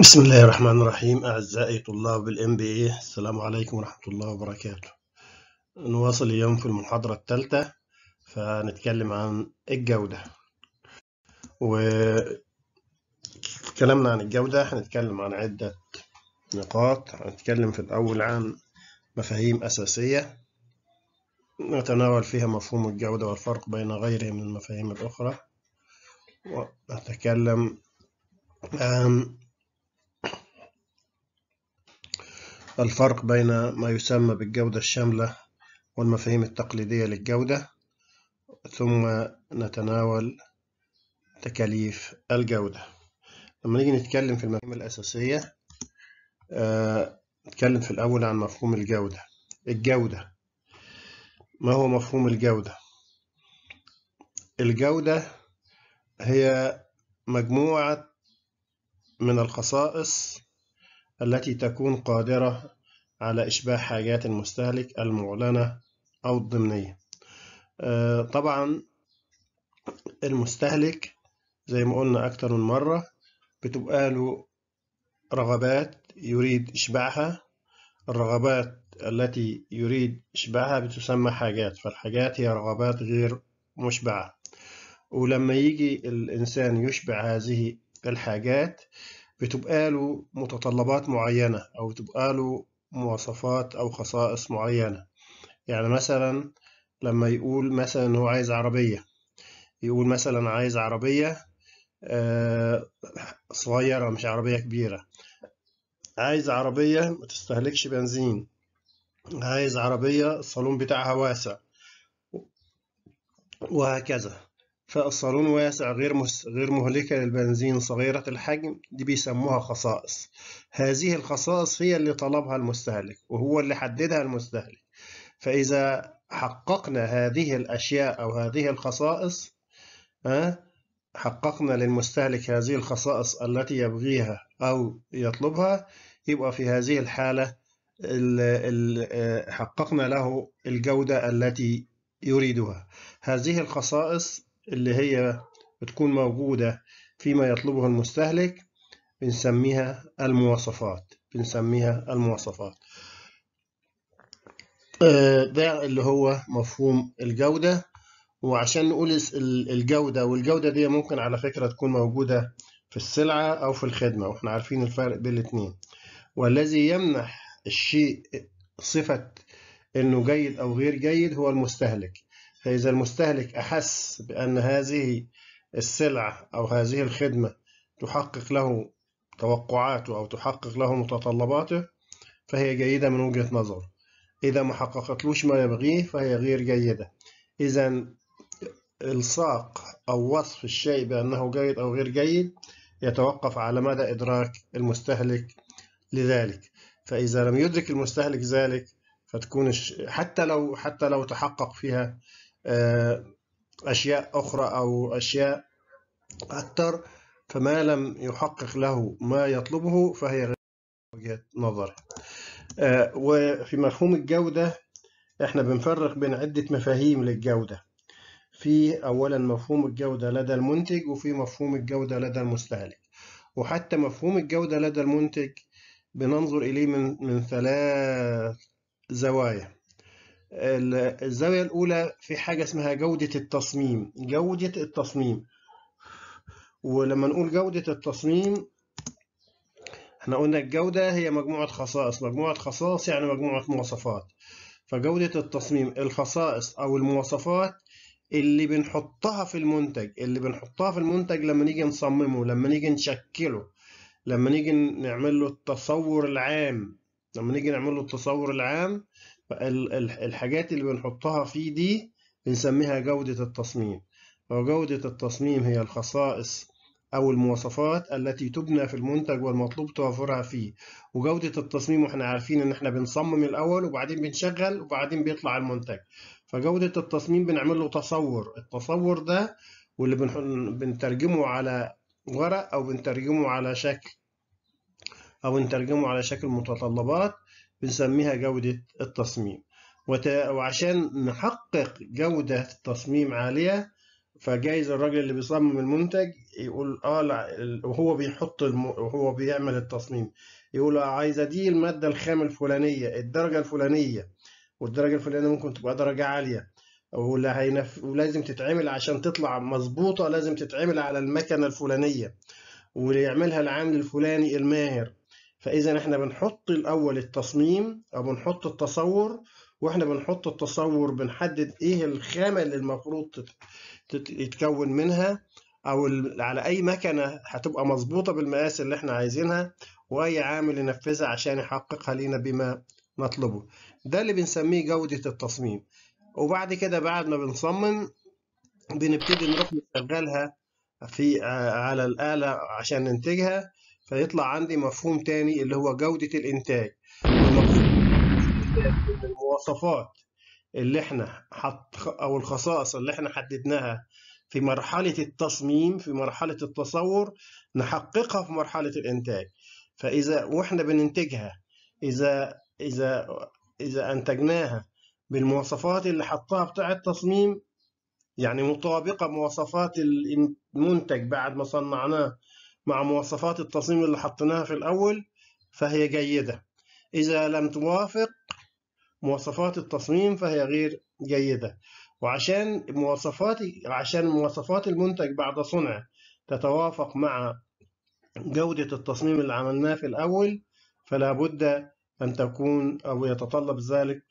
بسم الله الرحمن الرحيم أعزائي طلاب الام بي السلام عليكم ورحمة الله وبركاته نواصل اليوم في المحاضرة الثالثة فنتكلم عن الجودة وكلامنا عن الجودة هنتكلم عن عدة نقاط هنتكلم في الأول عن مفاهيم أساسية نتناول فيها مفهوم الجودة والفرق بين غيره من المفاهيم الأخرى ونتكلم عن الفرق بين ما يسمى بالجودة الشاملة والمفاهيم التقليدية للجودة ثم نتناول تكاليف الجودة لما نيجي نتكلم في المفاهيم الأساسية آه، نتكلم في الأول عن مفهوم الجودة الجودة ما هو مفهوم الجودة؟ الجودة هي مجموعة من الخصائص التي تكون قادرة على إشباع حاجات المستهلك المعلنة أو الضمنية آه، طبعا المستهلك زي ما قلنا أكتر من مرة بتبقى له رغبات يريد إشباعها الرغبات التي يريد إشباعها بتسمى حاجات فالحاجات هي رغبات غير مشبعة ولما يجي الإنسان يشبع هذه الحاجات بتبقى له متطلبات معينة أو بتبقى له مواصفات أو خصائص معينة يعني مثلا لما يقول مثلا إن هو عايز عربية يقول مثلا عايز عربية آه، صغيرة مش عربية كبيرة عايز عربية ما تستهلكش بنزين عايز عربية الصالون بتاعها واسع وهكذا فالصالون واسع غير غير مهلكة للبنزين صغيرة الحجم دي بيسموها خصائص هذه الخصائص هي اللي طلبها المستهلك وهو اللي حددها المستهلك فإذا حققنا هذه الأشياء أو هذه الخصائص آه، حققنا للمستهلك هذه الخصائص التي يبغيها أو يطلبها يبقى في هذه الحالة آه، حققنا له الجودة التي يريدها هذه الخصائص اللي هي بتكون موجودة فيما يطلبه المستهلك بنسميها المواصفات بنسميها المواصفات آه، ده اللي هو مفهوم الجودة وعشان نقول الجودة والجودة دي ممكن على فكرة تكون موجودة في السلعة أو في الخدمة وإحنا عارفين الفرق بين الاتنين والذي يمنح الشيء صفة إنه جيد أو غير جيد هو المستهلك فإذا المستهلك أحس بأن هذه السلعة أو هذه الخدمة تحقق له توقعاته أو تحقق له متطلباته فهي جيدة من وجهة نظره إذا ما حققتلوش ما يبغيه فهي غير جيدة إذا إلصاق أو وصف الشيء بأنه جيد أو غير جيد يتوقف على مدى إدراك المستهلك لذلك فإذا لم يدرك المستهلك ذلك فتكون حتى لو حتى لو تحقق فيها آه، أشياء أخرى أو أشياء أكثر فما لم يحقق له ما يطلبه فهي غير وجهة نظر آه، وفي مفهوم الجودة احنا بنفرق بين عدة مفاهيم للجودة في أولا مفهوم الجودة لدى المنتج وفي مفهوم الجودة لدى المستهلك وحتى مفهوم الجودة لدى المنتج بننظر إليه من, من ثلاث زوايا الزاوية الأولى في حاجة اسمها جودة التصميم جودة التصميم ولما نقول جودة التصميم احنا قلنا الجودة هي مجموعة خصائص مجموعة خصائص يعني مجموعة مواصفات فجودة التصميم الخصائص أو المواصفات اللي بنحطها في المنتج اللي بنحطها في المنتج لما نيجي نصممه لما نيجي نشكله لما نيجي نعمل له التصور العام لما نيجي نعمل له التصور العام الحاجات اللي بنحطها فيه دي بنسميها جودة التصميم وجودة التصميم هي الخصائص أو المواصفات التي تبنى في المنتج والمطلوب توفرها فيه وجودة التصميم واحنا عارفين إن احنا بنصمم الأول وبعدين بنشغل وبعدين بيطلع المنتج فجودة التصميم بنعمل له تصور التصور ده واللي بنترجمه على ورق أو بنترجمه على شكل أو بنترجمه على شكل متطلبات بنسميها جودة التصميم وعشان نحقق جودة تصميم عالية فجايز الراجل اللي بيصمم المنتج يقول اه وهو بيحط الم... وهو بيعمل التصميم يقول اه عايزه دي الماده الخام الفلانيه الدرجه الفلانيه والدرجه الفلانيه ممكن تبقى درجه عاليه ولا هينف... ولازم تتعمل عشان تطلع مظبوطه لازم تتعمل على المكنه الفلانيه ويعملها العامل الفلاني الماهر فإذا إحنا بنحط الأول التصميم أو بنحط التصور وإحنا بنحط التصور بنحدد إيه الخامة اللي المفروض يتكون منها أو على أي مكنة هتبقى مظبوطة بالمقاس اللي إحنا عايزينها وأي عامل ينفذها عشان يحققها لينا بما نطلبه ده اللي بنسميه جودة التصميم وبعد كده بعد ما بنصمم بنبتدي نروح نشغلها في آه، على الآلة عشان ننتجها فيطلع عندي مفهوم تاني اللي هو جودة الإنتاج المواصفات اللي احنا حط أو الخصائص اللي احنا حددناها في مرحلة التصميم في مرحلة التصور نحققها في مرحلة الإنتاج فإذا وإحنا بننتجها إذا إذا إذا أنتجناها بالمواصفات اللي حطها بتاع التصميم يعني مطابقة مواصفات المنتج بعد ما صنعناه مع مواصفات التصميم اللي حطيناها في الأول فهي جيدة إذا لم توافق مواصفات التصميم فهي غير جيدة وعشان مواصفات عشان مواصفات المنتج بعد صنعه تتوافق مع جودة التصميم اللي عملناه في الأول فلا بد أن تكون أو يتطلب ذلك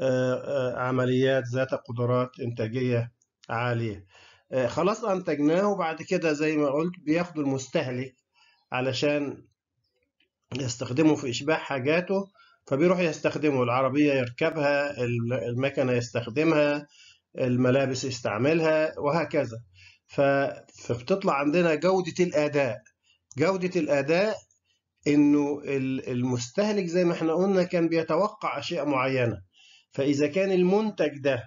آه، آه، عمليات ذات قدرات إنتاجية عالية آه، خلاص انتجناه وبعد كده زي ما قلت بياخده المستهلك علشان يستخدمه في اشباع حاجاته فبيروح يستخدمه العربيه يركبها المكنه يستخدمها الملابس يستعملها وهكذا فبتطلع عندنا جوده الاداء جوده الاداء انه المستهلك زي ما احنا قلنا كان بيتوقع اشياء معينه فاذا كان المنتج ده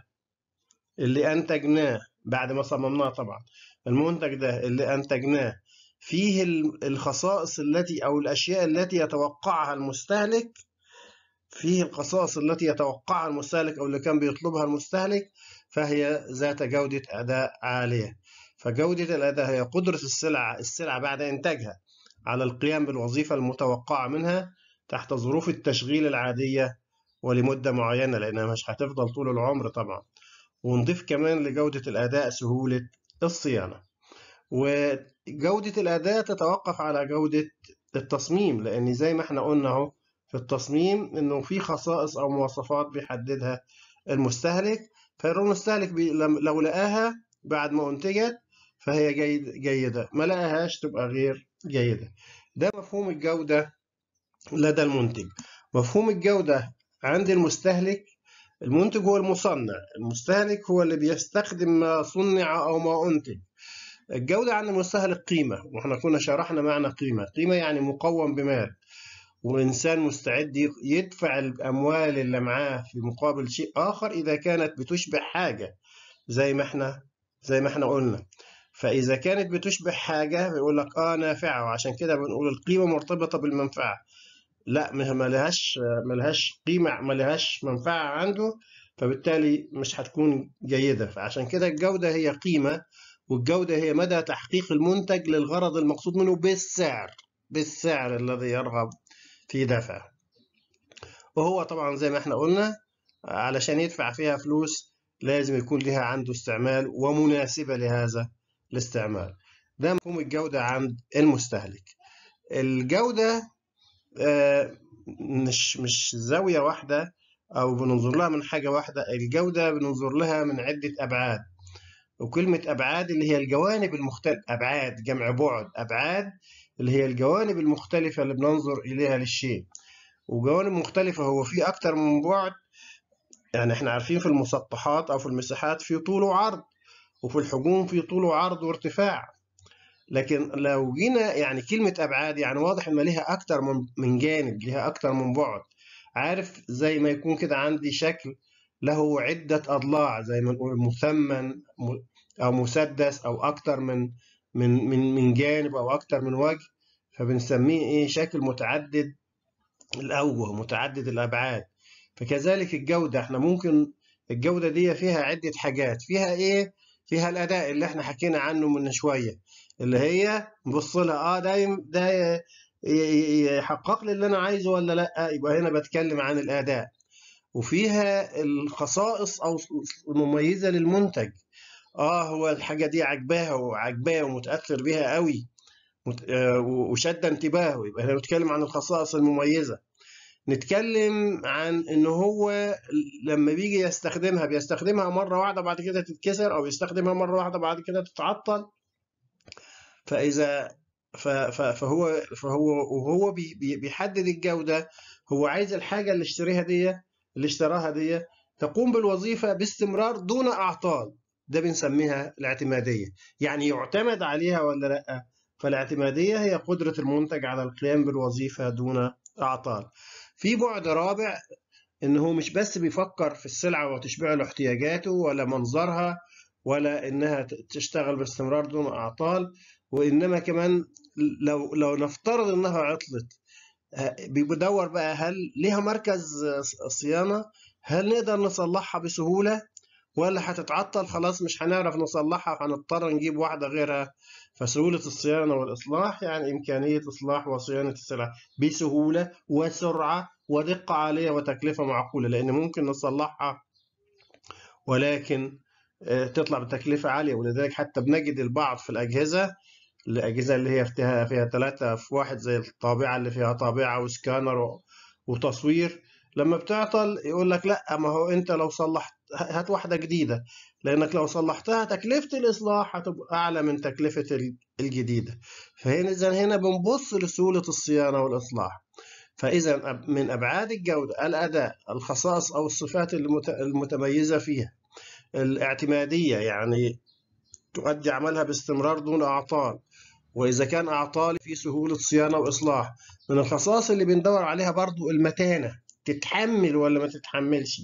اللي انتجناه بعد ما صممناه طبعا المنتج ده اللي انتجناه فيه الخصائص التي او الاشياء التي يتوقعها المستهلك فيه الخصائص التي يتوقعها المستهلك او اللي كان بيطلبها المستهلك فهي ذات جوده اداء عاليه فجوده الاداء هي قدره السلعه السلعه بعد انتاجها على القيام بالوظيفه المتوقعه منها تحت ظروف التشغيل العاديه ولمده معينه لانها مش هتفضل طول العمر طبعا ونضيف كمان لجودة الأداء سهولة الصيانة وجودة الأداء تتوقف على جودة التصميم لأن زي ما احنا قلنا اهو في التصميم إنه في خصائص أو مواصفات بيحددها المستهلك فالمستهلك لو لقاها بعد ما أنتجت فهي جيد جيدة ما لقاهاش تبقى غير جيدة ده مفهوم الجودة لدى المنتج مفهوم الجودة عند المستهلك المنتج هو المصنع المستهلك هو اللي بيستخدم ما صنع أو ما أنتج الجودة عند المستهلك قيمة واحنا كنا شرحنا معنى قيمة قيمة يعني مقوم بمال وإنسان مستعد يدفع الأموال اللي معاه في مقابل شيء آخر إذا كانت بتشبع حاجة زي ما احنا زي ما احنا قلنا فإذا كانت بتشبع حاجة بيقول لك آه نافعة وعشان كده بنقول القيمة مرتبطة بالمنفعة لا ملهاش ملهاش قيمة ملهاش منفعة عنده فبالتالي مش هتكون جيدة فعشان كده الجودة هي قيمة والجودة هي مدى تحقيق المنتج للغرض المقصود منه بالسعر بالسعر الذي يرغب في دفعه وهو طبعا زي ما احنا قلنا علشان يدفع فيها فلوس لازم يكون لها عنده استعمال ومناسبة لهذا الاستعمال ده مفهوم الجودة عند المستهلك الجودة آه، مش مش زاوية واحدة أو بننظر لها من حاجة واحدة الجودة بننظر لها من عدة أبعاد وكلمة أبعاد اللي هي الجوانب المختلفة أبعاد جمع بعد أبعاد اللي هي الجوانب المختلفة اللي بننظر إليها للشيء وجوانب مختلفة هو في أكتر من بعد يعني احنا عارفين في المسطحات أو في المساحات في طول وعرض وفي الحجوم في طول وعرض وارتفاع لكن لو جينا يعني كلمة أبعاد يعني واضح إن ليها أكتر من من جانب ليها أكتر من بعد عارف زي ما يكون كده عندي شكل له عدة أضلاع زي ما نقول مثمن أو مسدس أو أكتر من من من من جانب أو أكتر من وجه فبنسميه إيه شكل متعدد الأوجه متعدد الأبعاد فكذلك الجودة احنا ممكن الجودة دي فيها عدة حاجات فيها إيه؟ فيها الأداء اللي احنا حكينا عنه من شوية اللي هي بص لها اه ده ده يحقق لي اللي انا عايزه ولا لا يبقى هنا بتكلم عن الاداء وفيها الخصائص او المميزه للمنتج اه هو الحاجه دي عجباها وعجباه ومتاثر بيها قوي آه، وشد انتباهه يبقى هنا بنتكلم عن الخصائص المميزه نتكلم عن ان هو لما بيجي يستخدمها بيستخدمها مره واحده بعد كده تتكسر او بيستخدمها مره واحده بعد كده تتعطل فاذا فهو فهو وهو بيحدد الجوده هو عايز الحاجه اللي اشتريها دي اللي اشتراها دي تقوم بالوظيفه باستمرار دون اعطال ده بنسميها الاعتماديه يعني يعتمد عليها ولا لا فالاعتماديه هي قدره المنتج على القيام بالوظيفه دون اعطال في بعد رابع ان هو مش بس بيفكر في السلعه وتشبع له احتياجاته ولا منظرها ولا انها تشتغل باستمرار دون اعطال وانما كمان لو لو نفترض انها عطلت آه، بدور بقى هل ليها مركز آه، صيانه هل نقدر نصلحها بسهوله ولا هتتعطل خلاص مش هنعرف نصلحها فهنضطر نجيب واحده غيرها فسهوله الصيانه والاصلاح يعني امكانيه اصلاح وصيانه السلع بسهوله وسرعه ودقه عاليه وتكلفه معقوله لان ممكن نصلحها ولكن آه، تطلع بتكلفه عاليه ولذلك حتى بنجد البعض في الاجهزه الأجهزة اللي هي فيها فيها ثلاثة في واحد زي الطابعة اللي فيها طابعة وسكانر وتصوير لما بتعطل يقول لك لا ما هو أنت لو صلحت هات واحدة جديدة لأنك لو صلحتها تكلفة الإصلاح هتبقى أعلى من تكلفة الجديدة فهنا إذا هنا بنبص لسهولة الصيانة والإصلاح فإذا من أبعاد الجودة الأداء الخصائص أو الصفات المتميزة فيها الاعتمادية يعني تؤدي عملها باستمرار دون أعطال واذا كان اعطالي في سهوله صيانه واصلاح من الخصائص اللي بندور عليها برضو المتانه تتحمل ولا ما تتحملش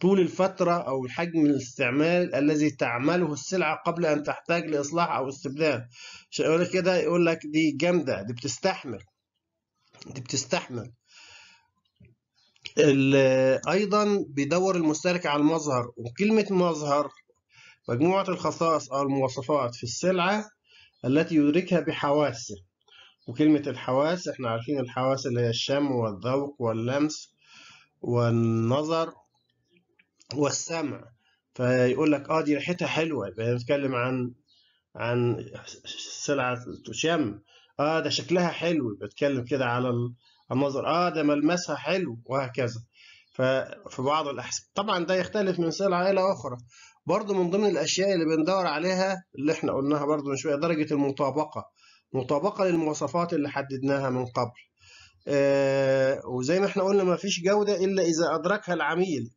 طول الفترة أو حجم الاستعمال الذي تعمله السلعة قبل أن تحتاج لإصلاح أو استبدال مش يقول لك كده يقول لك دي جامدة دي بتستحمل دي بتستحمل أيضا بيدور المستهلك على المظهر وكلمة مظهر مجموعة الخصائص أو المواصفات في السلعة التي يدركها بحواسه وكلمة الحواس احنا عارفين الحواس اللي هي الشم والذوق واللمس والنظر والسمع فيقول لك اه دي ريحتها حلوة يبقى بنتكلم عن عن سلعة شم اه ده شكلها حلو يبقى بتكلم كده على النظر اه ده ملمسها حلو وهكذا ففي بعض الأحسن طبعا ده يختلف من سلعة إلى أخرى برضو من ضمن الأشياء اللي بندور عليها اللي احنا قلناها برضو من شوية درجة المطابقة مطابقة للمواصفات اللي حددناها من قبل آه وزي ما احنا قلنا ما فيش جودة إلا إذا أدركها العميل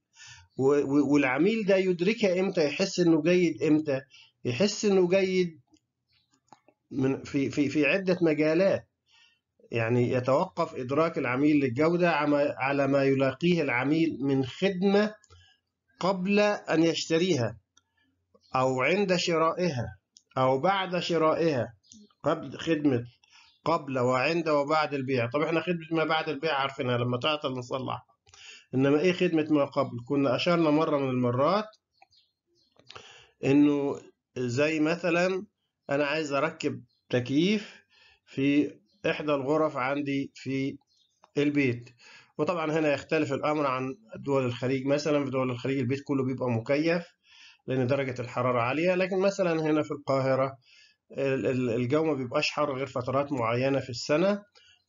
والعميل ده يدركها إمتى يحس إنه جيد إمتى يحس إنه جيد من في في في عدة مجالات يعني يتوقف إدراك العميل للجودة على ما يلاقيه العميل من خدمة قبل أن يشتريها أو عند شرائها أو بعد شرائها قبل خدمة قبل وعند وبعد البيع طب احنا خدمة ما بعد البيع عارفينها لما تعطل نصلحها إنما إيه خدمة ما قبل كنا أشرنا مرة من المرات إنه زي مثلا أنا عايز أركب تكييف في إحدى الغرف عندي في البيت وطبعا هنا يختلف الأمر عن دول الخليج مثلا في دول الخليج البيت كله بيبقى مكيف لأن درجة الحرارة عالية لكن مثلا هنا في القاهرة الجو ما بيبقاش حر غير فترات معينة في السنة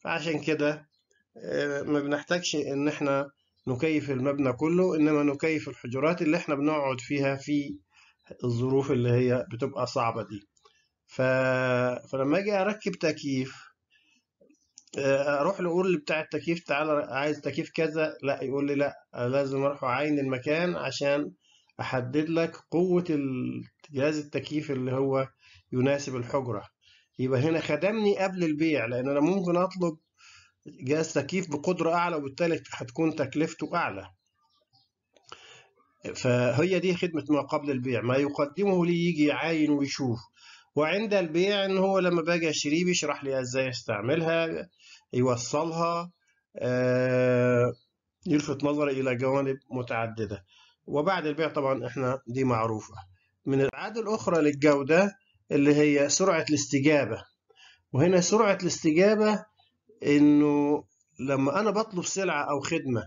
فعشان كده آه، ما بنحتاجش إن احنا نكيف المبنى كله إنما نكيف الحجرات اللي احنا بنقعد فيها في الظروف اللي هي بتبقى صعبة دي ف... فلما أجي أركب تكييف آه، اروح له اقول بتاع التكييف تعالى عايز تكييف كذا لا يقول لي لا لازم اروح اعاين المكان عشان احدد لك قوه جهاز التكييف اللي هو يناسب الحجره يبقى هنا خدمني قبل البيع لان انا ممكن اطلب جهاز تكييف بقدره اعلى وبالتالي هتكون تكلفته اعلى فهي دي خدمة ما قبل البيع ما يقدمه لي يجي يعاين ويشوف وعند البيع ان هو لما باجي اشتريه بيشرح لي ازاي استعملها يوصلها آه، يلفت نظري إلى جوانب متعددة وبعد البيع طبعا إحنا دي معروفة من الأبعاد الأخرى للجودة اللي هي سرعة الاستجابة وهنا سرعة الاستجابة إنه لما أنا بطلب سلعة أو خدمة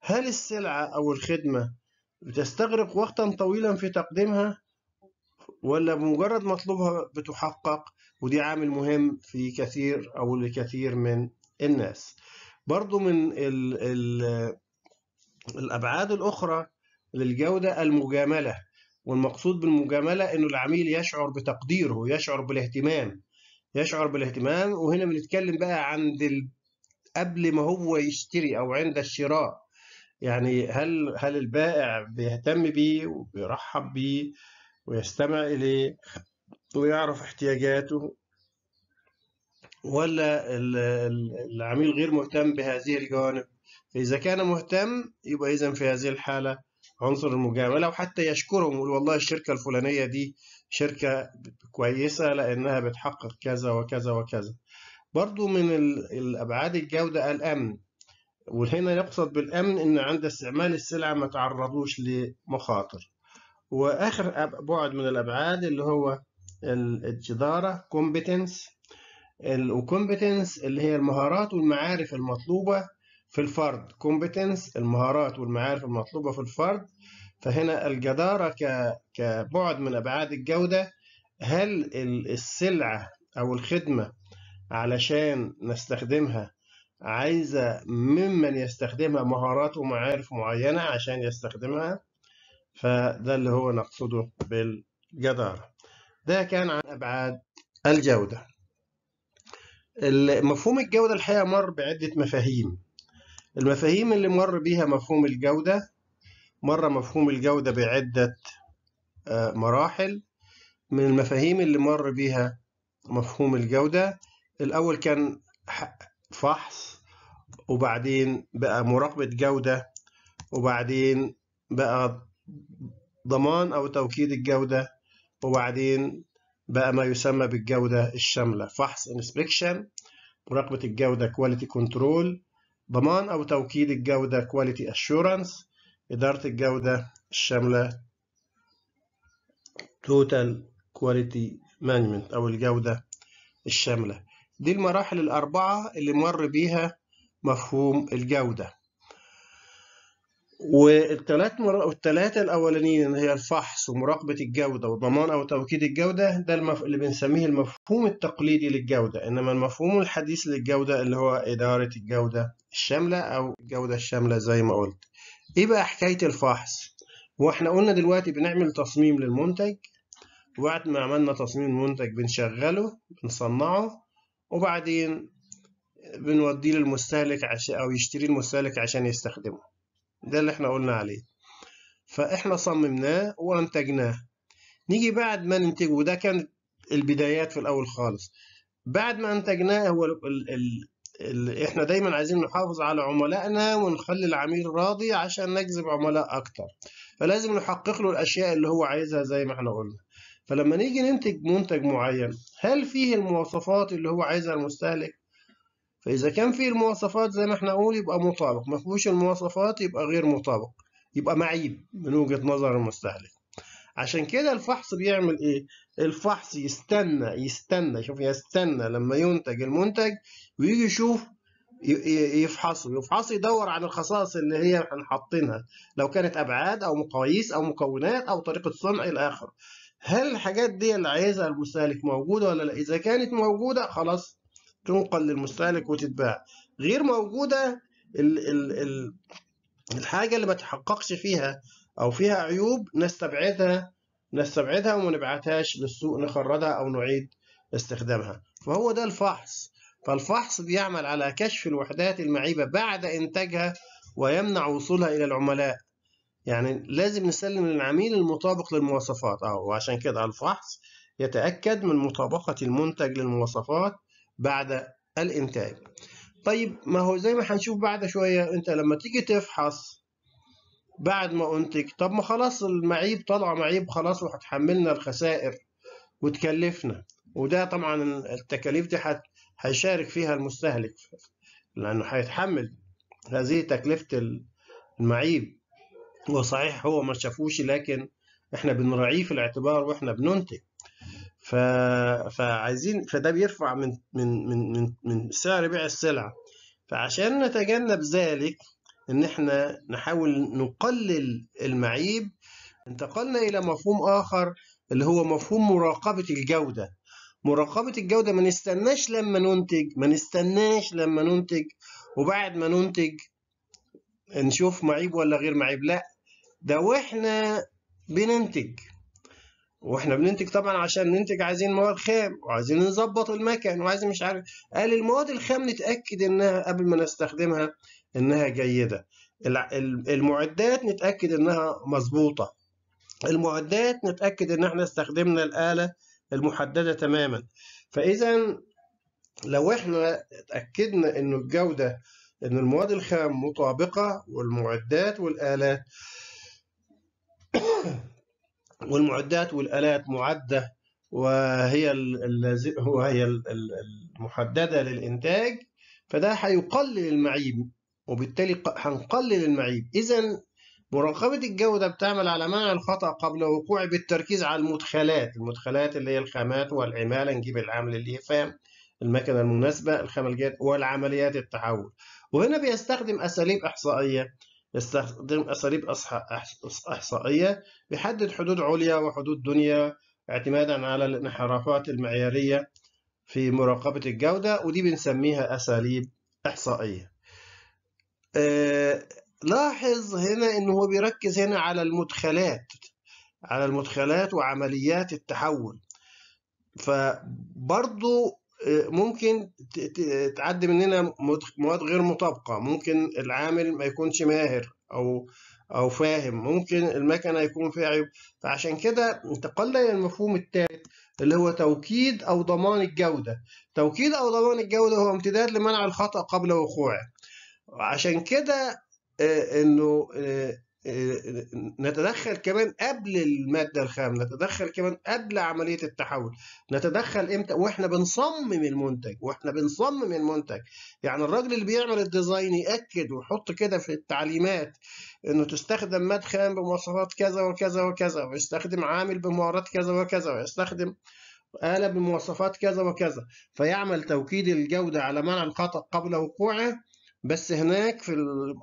هل السلعة أو الخدمة بتستغرق وقتا طويلا في تقديمها ولا بمجرد مطلوبها بتحقق ودي عامل مهم في كثير أو لكثير من الناس برضو من الـ الـ الأبعاد الأخرى للجودة المجاملة والمقصود بالمجاملة أنه العميل يشعر بتقديره يشعر بالاهتمام يشعر بالاهتمام وهنا بنتكلم بقى عند قبل ما هو يشتري أو عند الشراء يعني هل هل البائع بيهتم بيه وبيرحب بيه ويستمع إليه ويعرف احتياجاته ولا العميل غير مهتم بهذه الجوانب فإذا كان مهتم يبقى إذا في هذه الحالة عنصر المجاملة وحتى يشكرهم يقول والله الشركة الفلانية دي شركة كويسة لأنها بتحقق كذا وكذا وكذا برضو من الأبعاد الجودة الأمن وهنا يقصد بالأمن أن عند استعمال السلعة ما تعرضوش لمخاطر وآخر بعد من الأبعاد اللي هو الجدارة competence الكومبتنس اللي هي المهارات والمعارف المطلوبة في الفرد كومبتنس المهارات والمعارف المطلوبة في الفرد فهنا الجدارة كبعد من أبعاد الجودة هل السلعة أو الخدمة علشان نستخدمها عايزة ممن يستخدمها مهارات ومعارف معينة عشان يستخدمها فده اللي هو نقصده بالجدارة ده كان عن أبعاد الجودة مفهوم الجودة الحقيقة مر بعدة مفاهيم المفاهيم اللي مر بيها مفهوم الجودة مر مفهوم الجودة بعدة آه، مراحل من المفاهيم اللي مر بيها مفهوم الجودة الأول كان فحص وبعدين بقى مراقبة جودة وبعدين بقى ضمان أو توكيد الجودة وبعدين بقى ما يسمى بالجودة الشاملة فحص inspection مراقبة الجودة كواليتي كنترول ضمان أو توكيد الجودة كواليتي Assurance إدارة الجودة الشاملة توتال كواليتي مانجمنت أو الجودة الشاملة دي المراحل الأربعة اللي مر بيها مفهوم الجودة والثلاث مر... والثلاثه الاولانيين اللي هي الفحص ومراقبه الجوده وضمان او توكيد الجوده ده المف... اللي بنسميه المفهوم التقليدي للجوده انما المفهوم الحديث للجوده اللي هو اداره الجوده الشامله او الجوده الشامله زي ما قلت ايه بقى حكايه الفحص واحنا قلنا دلوقتي بنعمل تصميم للمنتج وبعد ما عملنا تصميم المنتج بنشغله بنصنعه وبعدين بنوديه للمستهلك عشان او يشتري المستهلك عشان يستخدمه ده اللي احنا قلنا عليه فاحنا صممناه وانتجناه نيجي بعد ما ننتجه وده كانت البدايات في الاول خالص بعد ما انتجناه هو ال ال ال احنا دايما عايزين نحافظ على عملائنا ونخلي العميل راضي عشان نجذب عملاء اكتر فلازم نحقق له الاشياء اللي هو عايزها زي ما احنا قلنا فلما نيجي ننتج منتج معين هل فيه المواصفات اللي هو عايزها المستهلك فإذا كان فيه المواصفات زي ما احنا نقول يبقى مطابق ما فيهوش المواصفات يبقى غير مطابق يبقى معيب من وجهة نظر المستهلك عشان كده الفحص بيعمل ايه الفحص يستنى يستنى شوف يستنى لما ينتج المنتج ويجي يشوف يفحصه يفحصه يدور عن الخصائص اللي هي حاطينها لو كانت ابعاد او مقاييس او مكونات او طريقه صنع الى اخره هل الحاجات دي اللي عايزها المستهلك موجوده ولا لا اذا كانت موجوده خلاص تنقل للمستهلك وتتباع غير موجودة ال ال ال الحاجة اللي ما تحققش فيها أو فيها عيوب نستبعدها نستبعدها وما نبعتهاش للسوق نخرجها أو نعيد استخدامها فهو ده الفحص فالفحص بيعمل على كشف الوحدات المعيبة بعد إنتاجها ويمنع وصولها إلى العملاء يعني لازم نسلم للعميل المطابق للمواصفات أهو وعشان كده الفحص يتأكد من مطابقة المنتج للمواصفات بعد الإنتاج طيب ما هو زي ما هنشوف بعد شوية أنت لما تيجي تفحص بعد ما أنتج طب ما خلاص المعيب طلع معيب خلاص وهتحملنا الخسائر وتكلفنا وده طبعا التكاليف دي هيشارك فيها المستهلك لأنه هيتحمل هذه تكلفة المعيب وصحيح هو ما شافوش لكن احنا بنراعيه في الاعتبار واحنا بننتج ف... فعايزين فده بيرفع من من من من, من سعر بيع السلعه فعشان نتجنب ذلك ان احنا نحاول نقلل المعيب انتقلنا الى مفهوم اخر اللي هو مفهوم مراقبه الجوده مراقبه الجوده ما نستناش لما ننتج ما نستناش لما ننتج وبعد ما ننتج نشوف معيب ولا غير معيب لا ده واحنا بننتج واحنا بننتج طبعا عشان ننتج عايزين مواد خام وعايزين نظبط المكن وعايزين مش عارف قال المواد الخام نتاكد انها قبل ما نستخدمها انها جيده المعدات نتاكد انها مظبوطه المعدات نتاكد ان احنا استخدمنا الاله المحدده تماما فاذا لو احنا اتاكدنا ان الجوده ان المواد الخام مطابقه والمعدات والالات والمعدات والآلات معدة وهي وهي المحددة للإنتاج فده هيقلل المعيب وبالتالي هنقلل المعيب إذا مراقبة الجودة بتعمل على منع الخطأ قبل وقوع بالتركيز على المدخلات المدخلات اللي هي الخامات والعمالة نجيب العامل اللي يفهم المكنة المناسبة الخامة والعمليات التحول وهنا بيستخدم أساليب إحصائية يستخدم أساليب إحصائية بيحدد حدود عليا وحدود دنيا اعتمادا على الانحرافات المعيارية في مراقبة الجودة ودي بنسميها أساليب إحصائية آه، لاحظ هنا أنه هو بيركز هنا على المدخلات على المدخلات وعمليات التحول فبرضو ممكن تعدي مننا مواد غير مطابقة ممكن العامل ما يكونش ماهر أو أو فاهم ممكن المكنة يكون فيها عيب فعشان كده انتقلنا للمفهوم الثالث اللي هو توكيد أو ضمان الجودة توكيد أو ضمان الجودة هو امتداد لمنع الخطأ قبل وقوعه عشان كده آه، انه آه، نتدخل كمان قبل المادة الخام نتدخل كمان قبل عملية التحول نتدخل امتى واحنا بنصمم المنتج واحنا بنصمم المنتج يعني الراجل اللي بيعمل الديزاين يأكد ويحط كده في التعليمات انه تستخدم ماد خام بمواصفات كذا وكذا وكذا ويستخدم عامل بمهارات كذا وكذا ويستخدم آلة بمواصفات كذا وكذا فيعمل توكيد الجودة على منع الخطأ قبل وقوعه بس هناك في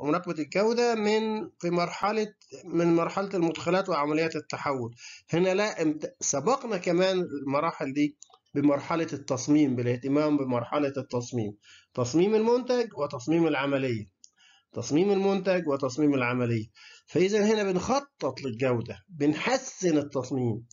مراقبة الجودة من في مرحلة من مرحلة المدخلات وعمليات التحول هنا لا سبقنا كمان المراحل دي بمرحلة التصميم بالاهتمام بمرحلة التصميم تصميم المنتج وتصميم العملية تصميم المنتج وتصميم العملية فإذا هنا بنخطط للجودة بنحسن التصميم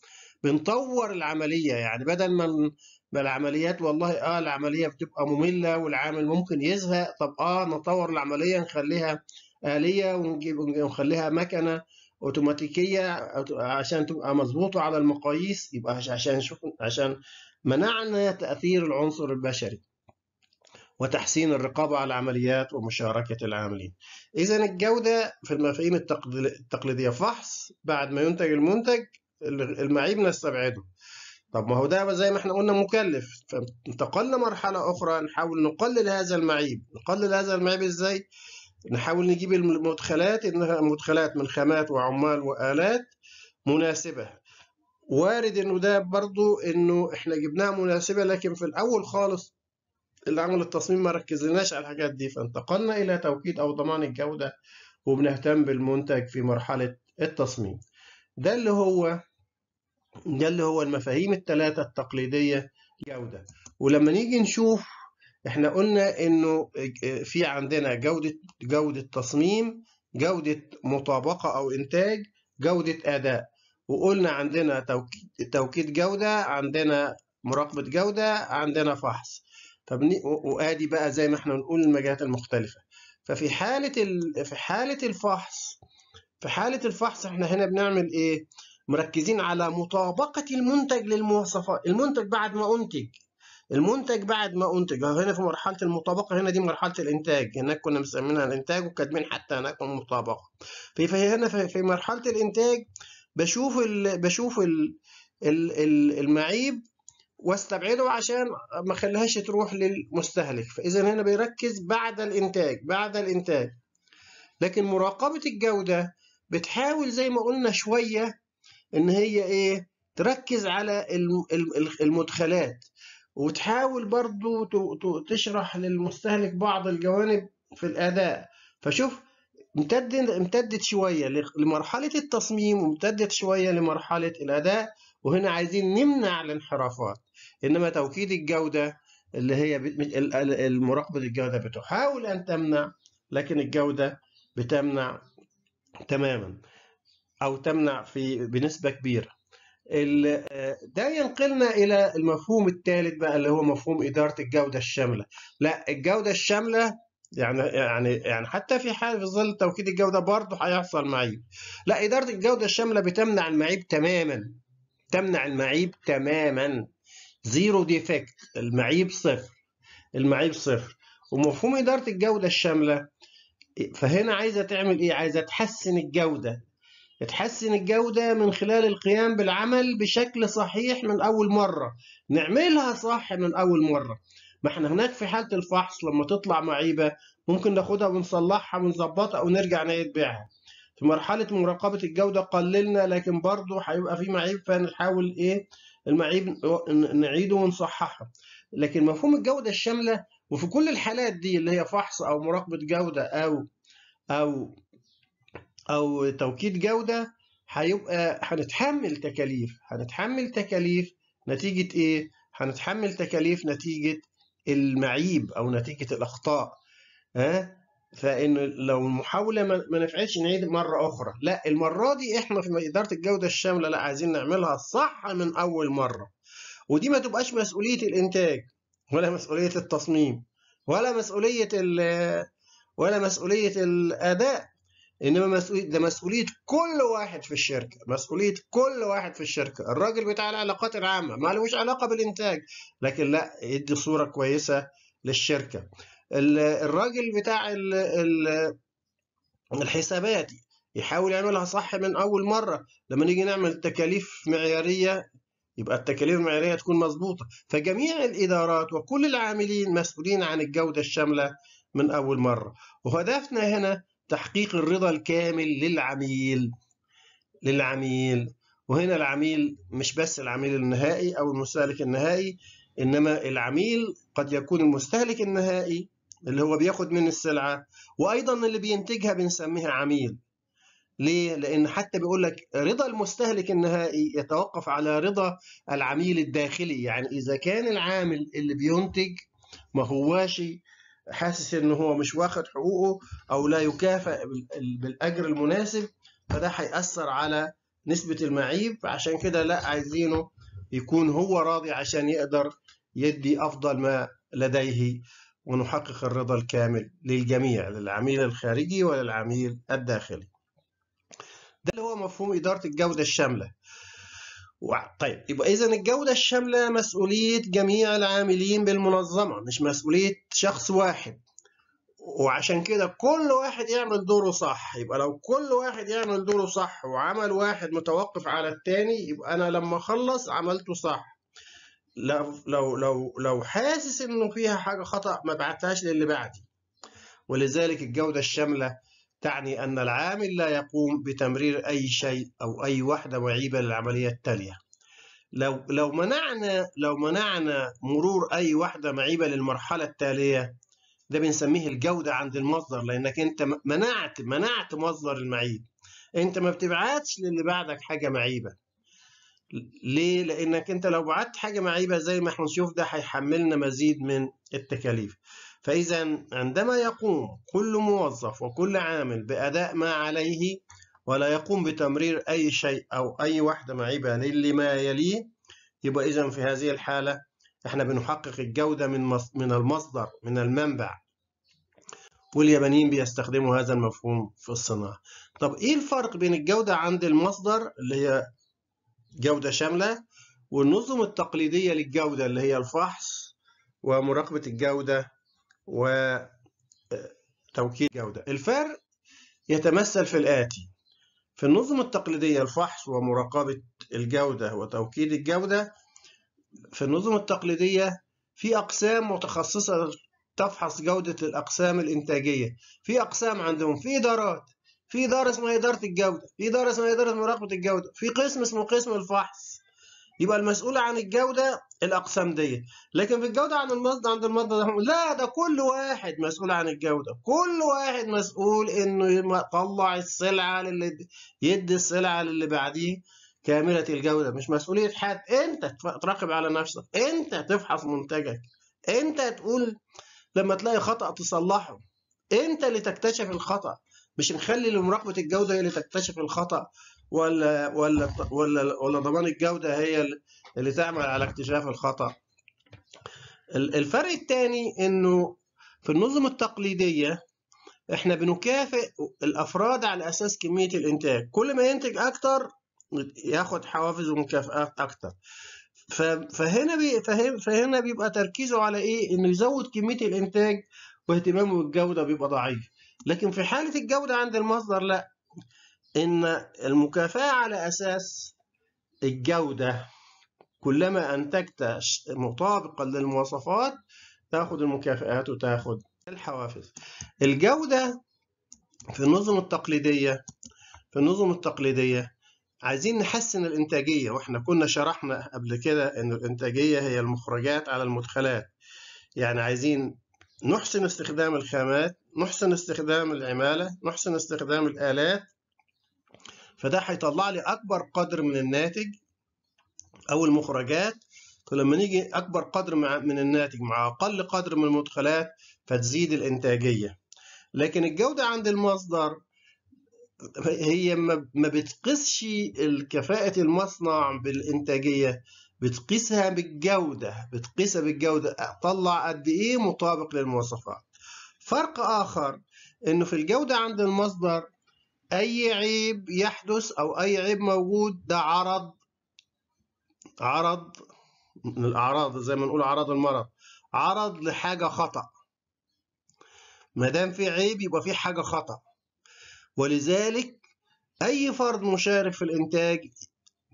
بنطور العملية يعني بدل ما ده العمليات والله اه العمليه بتبقى ممله والعامل ممكن يزهق طب اه نطور العمليه نخليها آلية ونجيب ونخليها مكنة أوتوماتيكية عشان تبقى مظبوطة على المقاييس يبقى عشان عشان منعنا تأثير العنصر البشري وتحسين الرقابة على العمليات ومشاركة العاملين. إذا الجودة في المفاهيم التقليدية فحص بعد ما ينتج المنتج المعيب نستبعده. طب ما هو ده زي ما احنا قلنا مكلف فانتقلنا مرحلة أخرى نحاول نقلل هذا المعيب نقلل هذا المعيب إزاي؟ نحاول نجيب المدخلات إنها مدخلات من خامات وعمال وآلات مناسبة وارد إنه ده برضو إنه احنا جبناها مناسبة لكن في الأول خالص اللي عمل التصميم ما ركزناش على الحاجات دي فانتقلنا إلى توكيد أو ضمان الجودة وبنهتم بالمنتج في مرحلة التصميم ده اللي هو ده اللي هو المفاهيم الثلاثة التقليدية جودة ولما نيجي نشوف احنا قلنا انه في عندنا جودة جودة تصميم جودة مطابقة او انتاج جودة اداء وقلنا عندنا توكيد جودة عندنا مراقبة جودة عندنا فحص طب وادي بقى زي ما احنا نقول المجالات المختلفة ففي حالة في حالة الفحص في حالة الفحص احنا هنا بنعمل ايه؟ مركزين على مطابقة المنتج للمواصفات المنتج بعد ما أنتج المنتج بعد ما أنتج هنا في مرحلة المطابقة هنا دي مرحلة الإنتاج هناك كنا مسمينها الإنتاج وكاتبين حتى هناك المطابقة في هنا في مرحلة الإنتاج بشوف الـ بشوف الـ الـ الـ المعيب واستبعده عشان ما اخليهاش تروح للمستهلك فاذا هنا بيركز بعد الانتاج بعد الانتاج لكن مراقبه الجوده بتحاول زي ما قلنا شويه ان هي ايه تركز على المدخلات وتحاول برضو تشرح للمستهلك بعض الجوانب في الاداء فشوف امتدت امتدت شويه لمرحله التصميم وامتدت شويه لمرحله الاداء وهنا عايزين نمنع الانحرافات انما توكيد الجوده اللي هي مراقبه الجوده بتحاول ان تمنع لكن الجوده بتمنع تماما أو تمنع في بنسبة كبيرة ده ينقلنا إلى المفهوم الثالث بقى اللي هو مفهوم إدارة الجودة الشاملة لا الجودة الشاملة يعني يعني يعني حتى في حال في ظل توكيد الجوده برضه هيحصل معيب. لا اداره الجوده الشامله بتمنع المعيب تماما. تمنع المعيب تماما. زيرو ديفكت، المعيب صفر. المعيب صفر. ومفهوم اداره الجوده الشامله فهنا عايزه تعمل ايه؟ عايزه تحسن الجوده، تحسن الجودة من خلال القيام بالعمل بشكل صحيح من أول مرة نعملها صح من أول مرة ما احنا هناك في حالة الفحص لما تطلع معيبة ممكن ناخدها ونصلحها ونظبطها ونرجع نبيعها في مرحلة مراقبة الجودة قللنا لكن برضه هيبقى في معيب فنحاول ايه المعيب نعيده ونصححه لكن مفهوم الجودة الشاملة وفي كل الحالات دي اللي هي فحص أو مراقبة جودة أو أو او توكيد جوده هيبقى هنتحمل تكاليف هنتحمل تكاليف نتيجه ايه هنتحمل تكاليف نتيجه المعيب او نتيجه الاخطاء ها أه؟ فان لو المحاوله ما نفعتش نعيد مره اخرى لا المره دي احنا في اداره الجوده الشامله لا عايزين نعملها صح من اول مره ودي ما تبقاش مسؤوليه الانتاج ولا مسؤوليه التصميم ولا مسؤوليه ولا مسؤوليه الاداء انما مسؤوليه ده مسؤوليه كل واحد في الشركه مسؤوليه كل واحد في الشركه الراجل بتاع العلاقات العامه ما لهوش علاقه بالانتاج لكن لا يدي صوره كويسه للشركه الراجل بتاع الحسابات يحاول يعملها صح من اول مره لما نيجي نعمل تكاليف معياريه يبقى التكاليف المعياريه تكون مظبوطه فجميع الادارات وكل العاملين مسؤولين عن الجوده الشامله من اول مره وهدفنا هنا تحقيق الرضا الكامل للعميل للعميل وهنا العميل مش بس العميل النهائي او المستهلك النهائي انما العميل قد يكون المستهلك النهائي اللي هو بياخد من السلعه وايضا اللي بينتجها بنسميها عميل ليه؟ لأن حتى بيقول لك رضا المستهلك النهائي يتوقف على رضا العميل الداخلي، يعني إذا كان العامل اللي بينتج ما هواش حاسس ان هو مش واخد حقوقه او لا يكافئ بالاجر المناسب فده هيأثر على نسبة المعيب عشان كده لا عايزينه يكون هو راضي عشان يقدر يدي أفضل ما لديه ونحقق الرضا الكامل للجميع للعميل الخارجي وللعميل الداخلي ده اللي هو مفهوم إدارة الجودة الشاملة طيب يبقى اذا الجوده الشامله مسؤوليه جميع العاملين بالمنظمه مش مسؤوليه شخص واحد وعشان كده كل واحد يعمل دوره صح يبقى لو كل واحد يعمل دوره صح وعمل واحد متوقف على التاني يبقى انا لما اخلص عملته صح لو لو لو لو حاسس انه فيها حاجه خطا ما بعتهاش للي بعدي ولذلك الجوده الشامله تعني أن العامل لا يقوم بتمرير أي شيء أو أي وحدة معيبة للعملية التالية لو لو منعنا لو منعنا مرور أي وحدة معيبة للمرحلة التالية ده بنسميه الجودة عند المصدر لأنك أنت منعت منعت مصدر المعيب أنت ما بتبعتش للي بعدك حاجة معيبة ليه؟ لأنك أنت لو بعت حاجة معيبة زي ما احنا نشوف ده هيحملنا مزيد من التكاليف فإذا عندما يقوم كل موظف وكل عامل بأداء ما عليه ولا يقوم بتمرير أي شيء أو أي وحدة معيبة لما يليه يبقى إذا في هذه الحالة إحنا بنحقق الجودة من من المصدر من المنبع واليابانيين بيستخدموا هذا المفهوم في الصناعة طب إيه الفرق بين الجودة عند المصدر اللي هي جودة شاملة والنظم التقليدية للجودة اللي هي الفحص ومراقبة الجودة وتوكيل جودة الفرق يتمثل في الآتي في النظم التقليدية الفحص ومراقبة الجودة وتوكيد الجودة في النظم التقليدية في أقسام متخصصة تفحص جودة الأقسام الإنتاجية في أقسام عندهم في إدارات في إدارة اسمها إدارة الجودة في إدارة اسمها إدارة مراقبة الجودة في قسم اسمه قسم الفحص يبقى المسؤول عن الجودة الاقسام دي لكن في الجوده عن المصدر عند المصدر لا ده كل واحد مسؤول عن الجوده كل واحد مسؤول انه يطلع السلعه للي يدي السلعه للي بعديه كامله الجوده مش مسؤوليه حد انت تراقب على نفسك انت تفحص منتجك انت تقول لما تلاقي خطا تصلحه انت اللي تكتشف الخطا مش نخلي لمراقبه الجوده هي اللي تكتشف الخطا ولا ولا ولا ولا ضمان الجوده هي اللي تعمل على اكتشاف الخطا الفرق الثاني انه في النظم التقليديه احنا بنكافئ الافراد على اساس كميه الانتاج كل ما ينتج اكتر ياخد حوافز ومكافئات اكتر فهنا بي فهنا بيبقى تركيزه على ايه انه يزود كميه الانتاج واهتمامه بالجوده بيبقى ضعيف لكن في حاله الجوده عند المصدر لا ان المكافاه على اساس الجوده كلما انتجت مطابقا للمواصفات تاخد المكافآت وتاخد الحوافز الجوده في النظم التقليديه في النظم التقليديه عايزين نحسن الانتاجيه واحنا كنا شرحنا قبل كده ان الانتاجيه هي المخرجات على المدخلات يعني عايزين نحسن استخدام الخامات نحسن استخدام العماله نحسن استخدام الالات فده هيطلع لي اكبر قدر من الناتج او المخرجات فلما نيجي اكبر قدر من الناتج مع اقل قدر من المدخلات فتزيد الانتاجيه لكن الجوده عند المصدر هي ما بتقيسش الكفاءة المصنع بالإنتاجية بتقيسها بالجودة بتقيسها بالجودة أطلع قد إيه مطابق للمواصفات فرق آخر إنه في الجودة عند المصدر أي عيب يحدث أو أي عيب موجود ده عرض عرض من الأعراض زي ما نقول أعراض المرض عرض لحاجة خطأ ما دام في عيب يبقى في حاجة خطأ ولذلك أي فرد مشارك في الإنتاج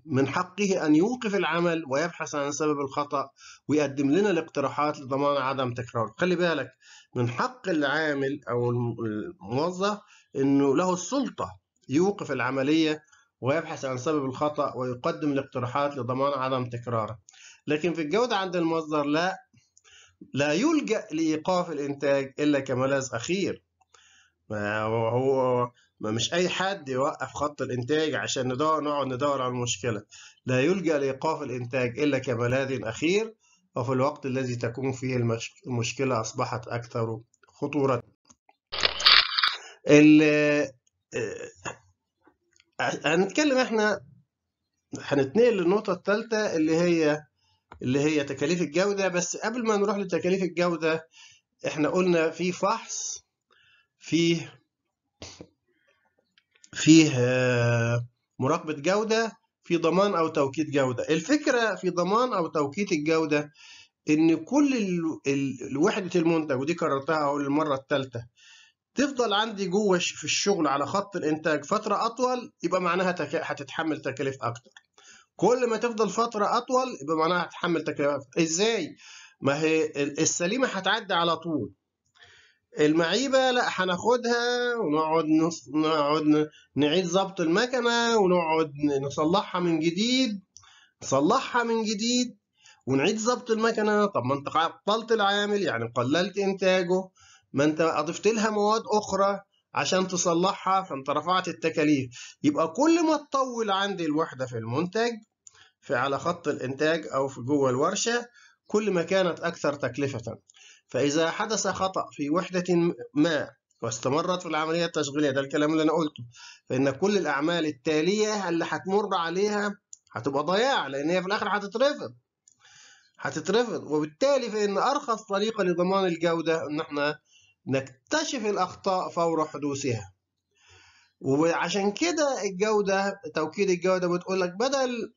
من حقه أن يوقف العمل ويبحث عن سبب الخطأ ويقدم لنا الاقتراحات لضمان عدم تكرار خلي بالك من حق العامل أو الموظف أنه له السلطة يوقف العملية ويبحث عن سبب الخطأ ويقدم الاقتراحات لضمان عدم تكراره لكن في الجودة عند المصدر لا لا يلجأ لإيقاف الإنتاج إلا كملاذ أخير ما هو ما مش أي حد يوقف خط الإنتاج عشان ندور نقعد ندور على المشكلة لا يلجأ لإيقاف الإنتاج إلا كملاذ أخير وفي الوقت الذي تكون فيه المشكلة أصبحت أكثر خطورة ال آه، آه، هنتكلم احنا هنتنقل للنقطة الثالثة اللي هي اللي هي تكاليف الجودة بس قبل ما نروح لتكاليف الجودة احنا قلنا في فحص فيه فيه آه، مراقبة جودة في ضمان أو توكيد جودة الفكرة في ضمان أو توكيد الجودة إن كل ال... ال... وحدة المنتج ودي كررتها أقول للمرة الثالثة تفضل عندي جوه في الشغل على خط الانتاج فتره اطول يبقى معناها هتتحمل تكاليف اكتر كل ما تفضل فتره اطول يبقى معناها هتتحمل تكاليف اكتر ازاي ما هي السليمه هتعدي على طول المعيبه لا هناخدها ونقعد نص... نقعد نعيد ظبط المكنه ونقعد نصلحها من جديد نصلحها من جديد ونعيد ظبط المكنه طب ما انت عطلت العامل يعني قللت انتاجه ما انت اضفت لها مواد اخرى عشان تصلحها فانت رفعت التكاليف يبقى كل ما تطول عندي الوحده في المنتج في على خط الانتاج او في جوه الورشه كل ما كانت اكثر تكلفه فاذا حدث خطا في وحده ما واستمرت في العمليه التشغيليه ده الكلام اللي انا قلته فان كل الاعمال التاليه اللي هتمر عليها هتبقى ضياع لان هي في الاخر هتترفض هتترفض وبالتالي فان ارخص طريقه لضمان الجوده ان احنا نكتشف الأخطاء فور حدوثها وعشان كده الجودة توكيد الجودة بتقول لك بدل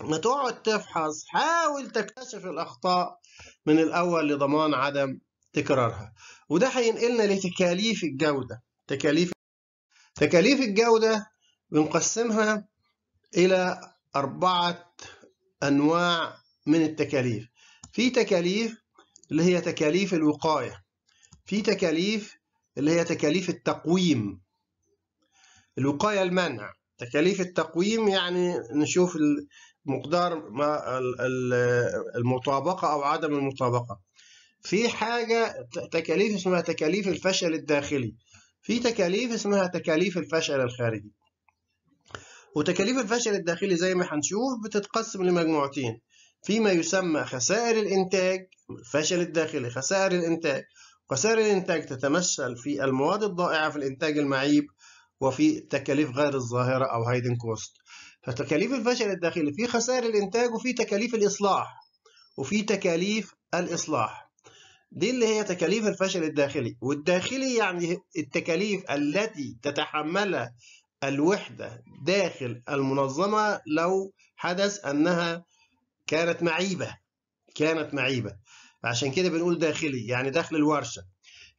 ما تقعد تفحص حاول تكتشف الأخطاء من الأول لضمان عدم تكرارها وده هينقلنا لتكاليف الجودة تكاليف تكاليف الجودة بنقسمها إلى أربعة أنواع من التكاليف في تكاليف اللي هي تكاليف الوقاية في تكاليف اللي هي تكاليف التقويم الوقاية المنع تكاليف التقويم يعني نشوف مقدار ما المطابقة أو عدم المطابقة في حاجة تكاليف اسمها تكاليف الفشل الداخلي في تكاليف اسمها تكاليف الفشل الخارجي وتكاليف الفشل الداخلي زي ما هنشوف بتتقسم لمجموعتين فيما يسمى خسائر الإنتاج الفشل الداخلي خسائر الإنتاج خسائر الإنتاج تتمثل في المواد الضائعة في الإنتاج المعيب وفي تكاليف غير الظاهرة أو هايدن كوست فتكاليف الفشل الداخلي في خسائر الإنتاج وفي تكاليف الإصلاح وفي تكاليف الإصلاح دي اللي هي تكاليف الفشل الداخلي والداخلي يعني التكاليف التي تتحملها الوحدة داخل المنظمة لو حدث أنها كانت معيبة كانت معيبة عشان كده بنقول داخلي يعني داخل الورشه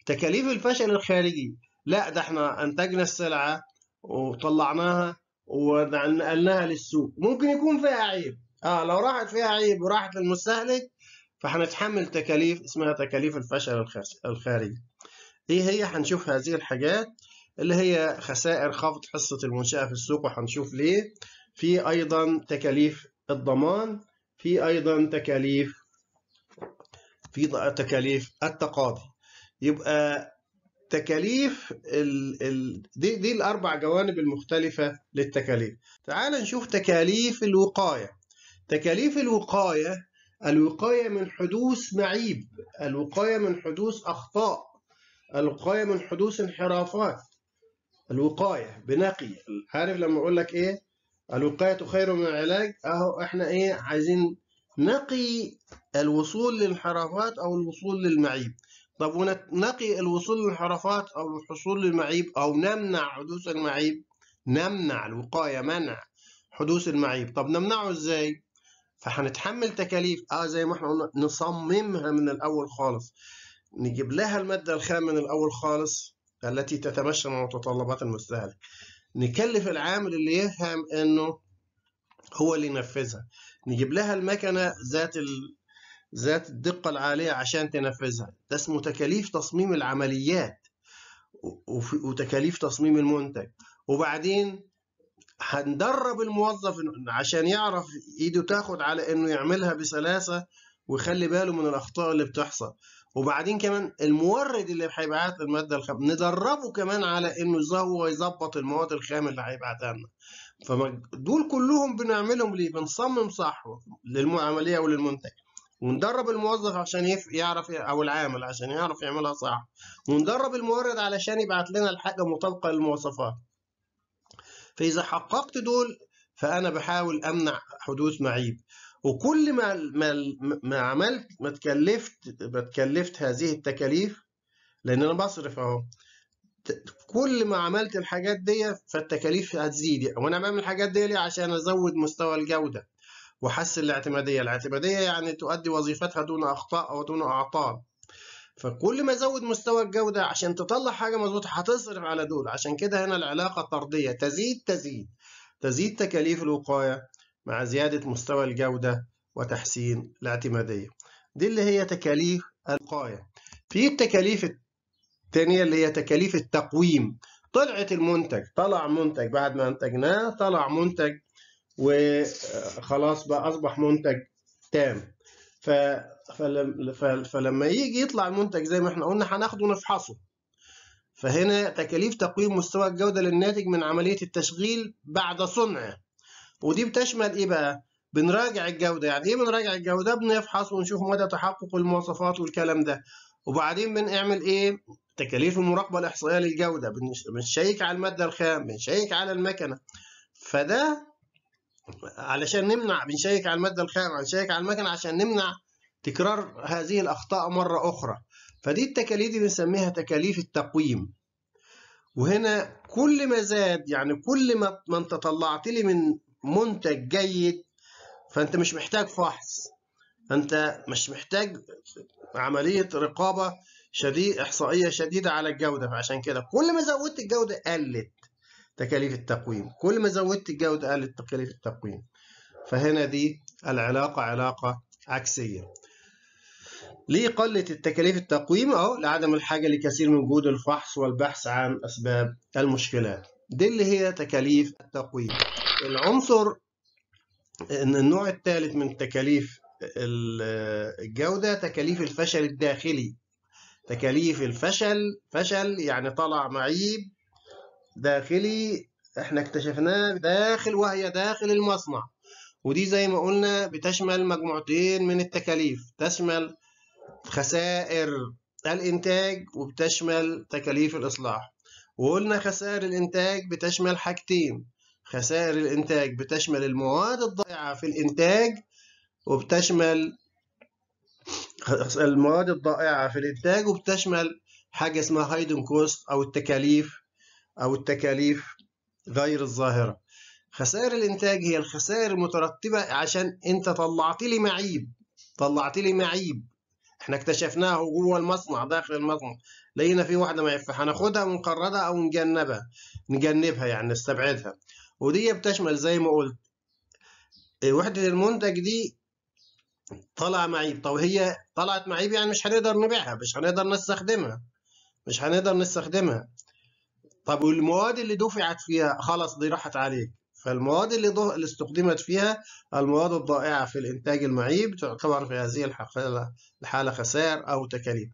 تكاليف الفشل الخارجي لا ده احنا انتجنا السلعه وطلعناها ونقلناها للسوق ممكن يكون فيها عيب اه لو راحت فيها عيب وراحت للمستهلك فهنتحمل تكاليف اسمها تكاليف الفشل الخارجي ايه هي هنشوف هذه الحاجات اللي هي خسائر خفض حصة المنشأة في السوق وهنشوف ليه في أيضا تكاليف الضمان في أيضا تكاليف في تكاليف التقاضي يبقى تكاليف ال... ال... دي دي الاربع جوانب المختلفه للتكاليف تعال نشوف تكاليف الوقايه تكاليف الوقايه الوقايه من حدوث معيب الوقايه من حدوث اخطاء الوقايه من حدوث انحرافات الوقايه بنقي عارف لما اقول لك ايه الوقايه خير من العلاج اهو احنا ايه عايزين نقي الوصول للانحرافات أو الوصول للمعيب طب ونقي الوصول للانحرافات أو الحصول للمعيب أو نمنع حدوث المعيب نمنع الوقاية منع حدوث المعيب طب نمنعه إزاي؟ فهنتحمل تكاليف اه زي ما احنا قلنا نصممها من الاول خالص نجيب لها الماده الخام من الاول خالص التي تتمشى مع متطلبات المستهلك نكلف العامل اللي يفهم انه هو اللي ينفذها نجيب لها المكنه ذات ال... ذات الدقه العاليه عشان تنفذها ده اسمه تكاليف تصميم العمليات وتكاليف تصميم المنتج وبعدين هندرب الموظف عشان يعرف ايده تاخد على انه يعملها بسلاسه ويخلي باله من الاخطاء اللي بتحصل وبعدين كمان المورد اللي هيبعت الماده الخام ندربه كمان على انه هو يظبط المواد الخام اللي هيبعتها لنا فدول كلهم بنعملهم ليه؟ بنصمم صح للعمليه وللمنتج وندرب الموظف عشان يعرف او العامل عشان يعرف يعملها صح وندرب المورد علشان يبعت لنا الحاجه مطابقه للمواصفات فاذا حققت دول فانا بحاول امنع حدوث معيب وكل ما ما ما عملت ما تكلفت ما تكلفت هذه التكاليف لان انا بصرف اهو كل ما عملت الحاجات دي فالتكاليف هتزيد يعني. وانا بعمل الحاجات دي ليه عشان ازود مستوى الجوده واحسن الاعتماديه الاعتماديه يعني تؤدي وظيفتها دون اخطاء او دون اعطال فكل ما ازود مستوى الجوده عشان تطلع حاجه مظبوطه هتصرف على دول عشان كده هنا العلاقه طرديه تزيد تزيد تزيد تكاليف الوقايه مع زياده مستوى الجوده وتحسين الاعتماديه دي اللي هي تكاليف الوقايه في التكاليف الثانيه اللي هي تكاليف التقويم طلعت المنتج طلع منتج بعد ما انتجناه طلع منتج وخلاص بقى اصبح منتج تام فلما يجي يطلع المنتج زي ما احنا قلنا هناخده ونفحصه فهنا تكاليف تقويم مستوى الجودة للناتج من عملية التشغيل بعد صنعه ودي بتشمل ايه بقى؟ بنراجع الجودة يعني ايه بنراجع الجودة؟ بنفحص ونشوف مدى تحقق المواصفات والكلام ده وبعدين بنعمل ايه؟ تكاليف المراقبة الإحصائية للجودة بنشيك على المادة الخام بنشيك على المكنة فده علشان نمنع بنشيك على المادة الخام بنشيك على المكنة عشان نمنع تكرار هذه الأخطاء مرة أخرى فدي التكاليف دي بنسميها تكاليف التقويم وهنا كل ما زاد يعني كل ما ما انت طلعت لي من منتج جيد فانت مش محتاج فحص انت مش محتاج عمليه رقابه شديد احصائيه شديده على الجوده فعشان كده كل ما زودت الجوده قلت تكاليف التقويم كل ما زودت الجوده قلت تكاليف التقويم فهنا دي العلاقه علاقه عكسيه ليه قلت التكاليف التقويم اهو لعدم الحاجه لكثير من جهود الفحص والبحث عن اسباب المشكلات دي اللي هي تكاليف التقويم العنصر ان النوع الثالث من تكاليف الجودة تكاليف الفشل الداخلي تكاليف الفشل فشل يعني طلع معيب داخلي احنا اكتشفناه داخل وهي داخل المصنع ودي زي ما قلنا بتشمل مجموعتين من التكاليف تشمل خسائر الإنتاج وبتشمل تكاليف الإصلاح وقلنا خسائر الإنتاج بتشمل حاجتين خسائر الإنتاج بتشمل المواد الضائعة في الإنتاج وبتشمل المواد الضائعة في الإنتاج وبتشمل حاجة اسمها هايدن كوست أو التكاليف أو التكاليف غير الظاهرة خسائر الإنتاج هي الخسائر المترتبة عشان أنت طلعت لي معيب طلعت لي معيب احنا اكتشفناه جوه المصنع داخل المصنع لقينا في واحده معفه هناخدها ونقردها او نجنبها نجنبها يعني نستبعدها ودي بتشمل زي ما قلت وحده المنتج دي طلع معيب طب هي طلعت معيب يعني مش هنقدر نبيعها مش هنقدر نستخدمها مش هنقدر نستخدمها طب والمواد اللي دفعت فيها خلاص دي راحت عليك فالمواد اللي, دو... اللي استخدمت فيها المواد الضائعة في الإنتاج المعيب تعتبر في هذه الحالة, الحالة خسائر أو تكاليف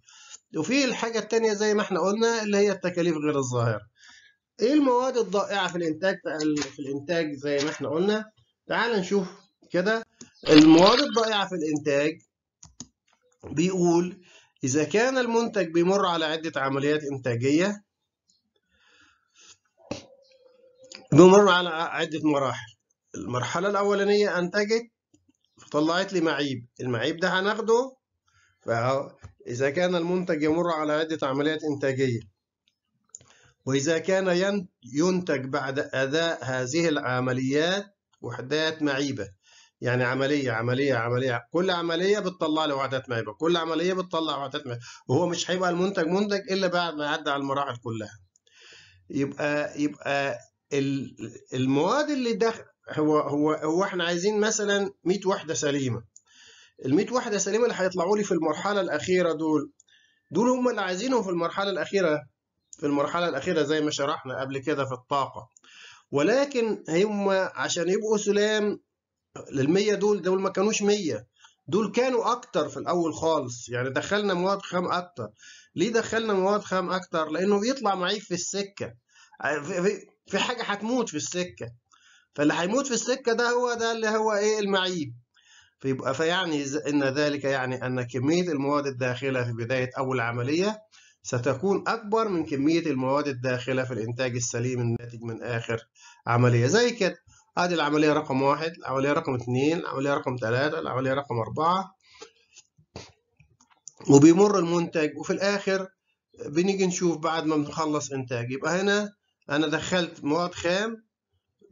وفي الحاجة التانية زي ما احنا قلنا اللي هي التكاليف غير الظاهرة ايه المواد الضائعة في الإنتاج في الإنتاج زي ما احنا قلنا تعال نشوف كده المواد الضائعة في الإنتاج بيقول إذا كان المنتج بيمر على عدة عمليات إنتاجية بيمر على عدة مراحل المرحلة الأولانية أنتجت فطلعت لي معيب المعيب ده هناخده إذا كان المنتج يمر على عدة عمليات إنتاجية وإذا كان ينتج بعد أداء هذه العمليات وحدات معيبة يعني عمليه عمليه عمليه كل عمليه بتطلع له وحدات مايبه كل عمليه بتطلع وحدات مايبه وهو مش هيبقى المنتج منتج الا بعد ما يعدي على المراحل كلها يبقى يبقى المواد اللي داخل هو هو هو احنا عايزين مثلا 100 وحده سليمه ال 100 وحده سليمه اللي هيطلعوا لي في المرحله الاخيره دول دول هم اللي عايزينهم في المرحله الاخيره في المرحله الاخيره زي ما شرحنا قبل كده في الطاقه ولكن هم عشان يبقوا سلام للمية دول دول ما كانوش 100 دول كانوا اكتر في الاول خالص يعني دخلنا مواد خام اكتر ليه دخلنا مواد خام اكتر لانه بيطلع معيب في السكه آه، في حاجه هتموت في السكه فاللي هيموت في السكه ده هو ده اللي هو ايه المعيب فيبقى فيعني ان ذلك يعني ان كميه المواد الداخله في بدايه اول عمليه ستكون اكبر من كميه المواد الداخله في الانتاج السليم الناتج من اخر عمليه زي كده هذه العملية رقم واحد العملية رقم اثنين العملية رقم ثلاثة العملية رقم أربعة وبيمر المنتج وفي الآخر بنيجي نشوف بعد ما بنخلص إنتاج يبقى هنا أنا دخلت مواد خام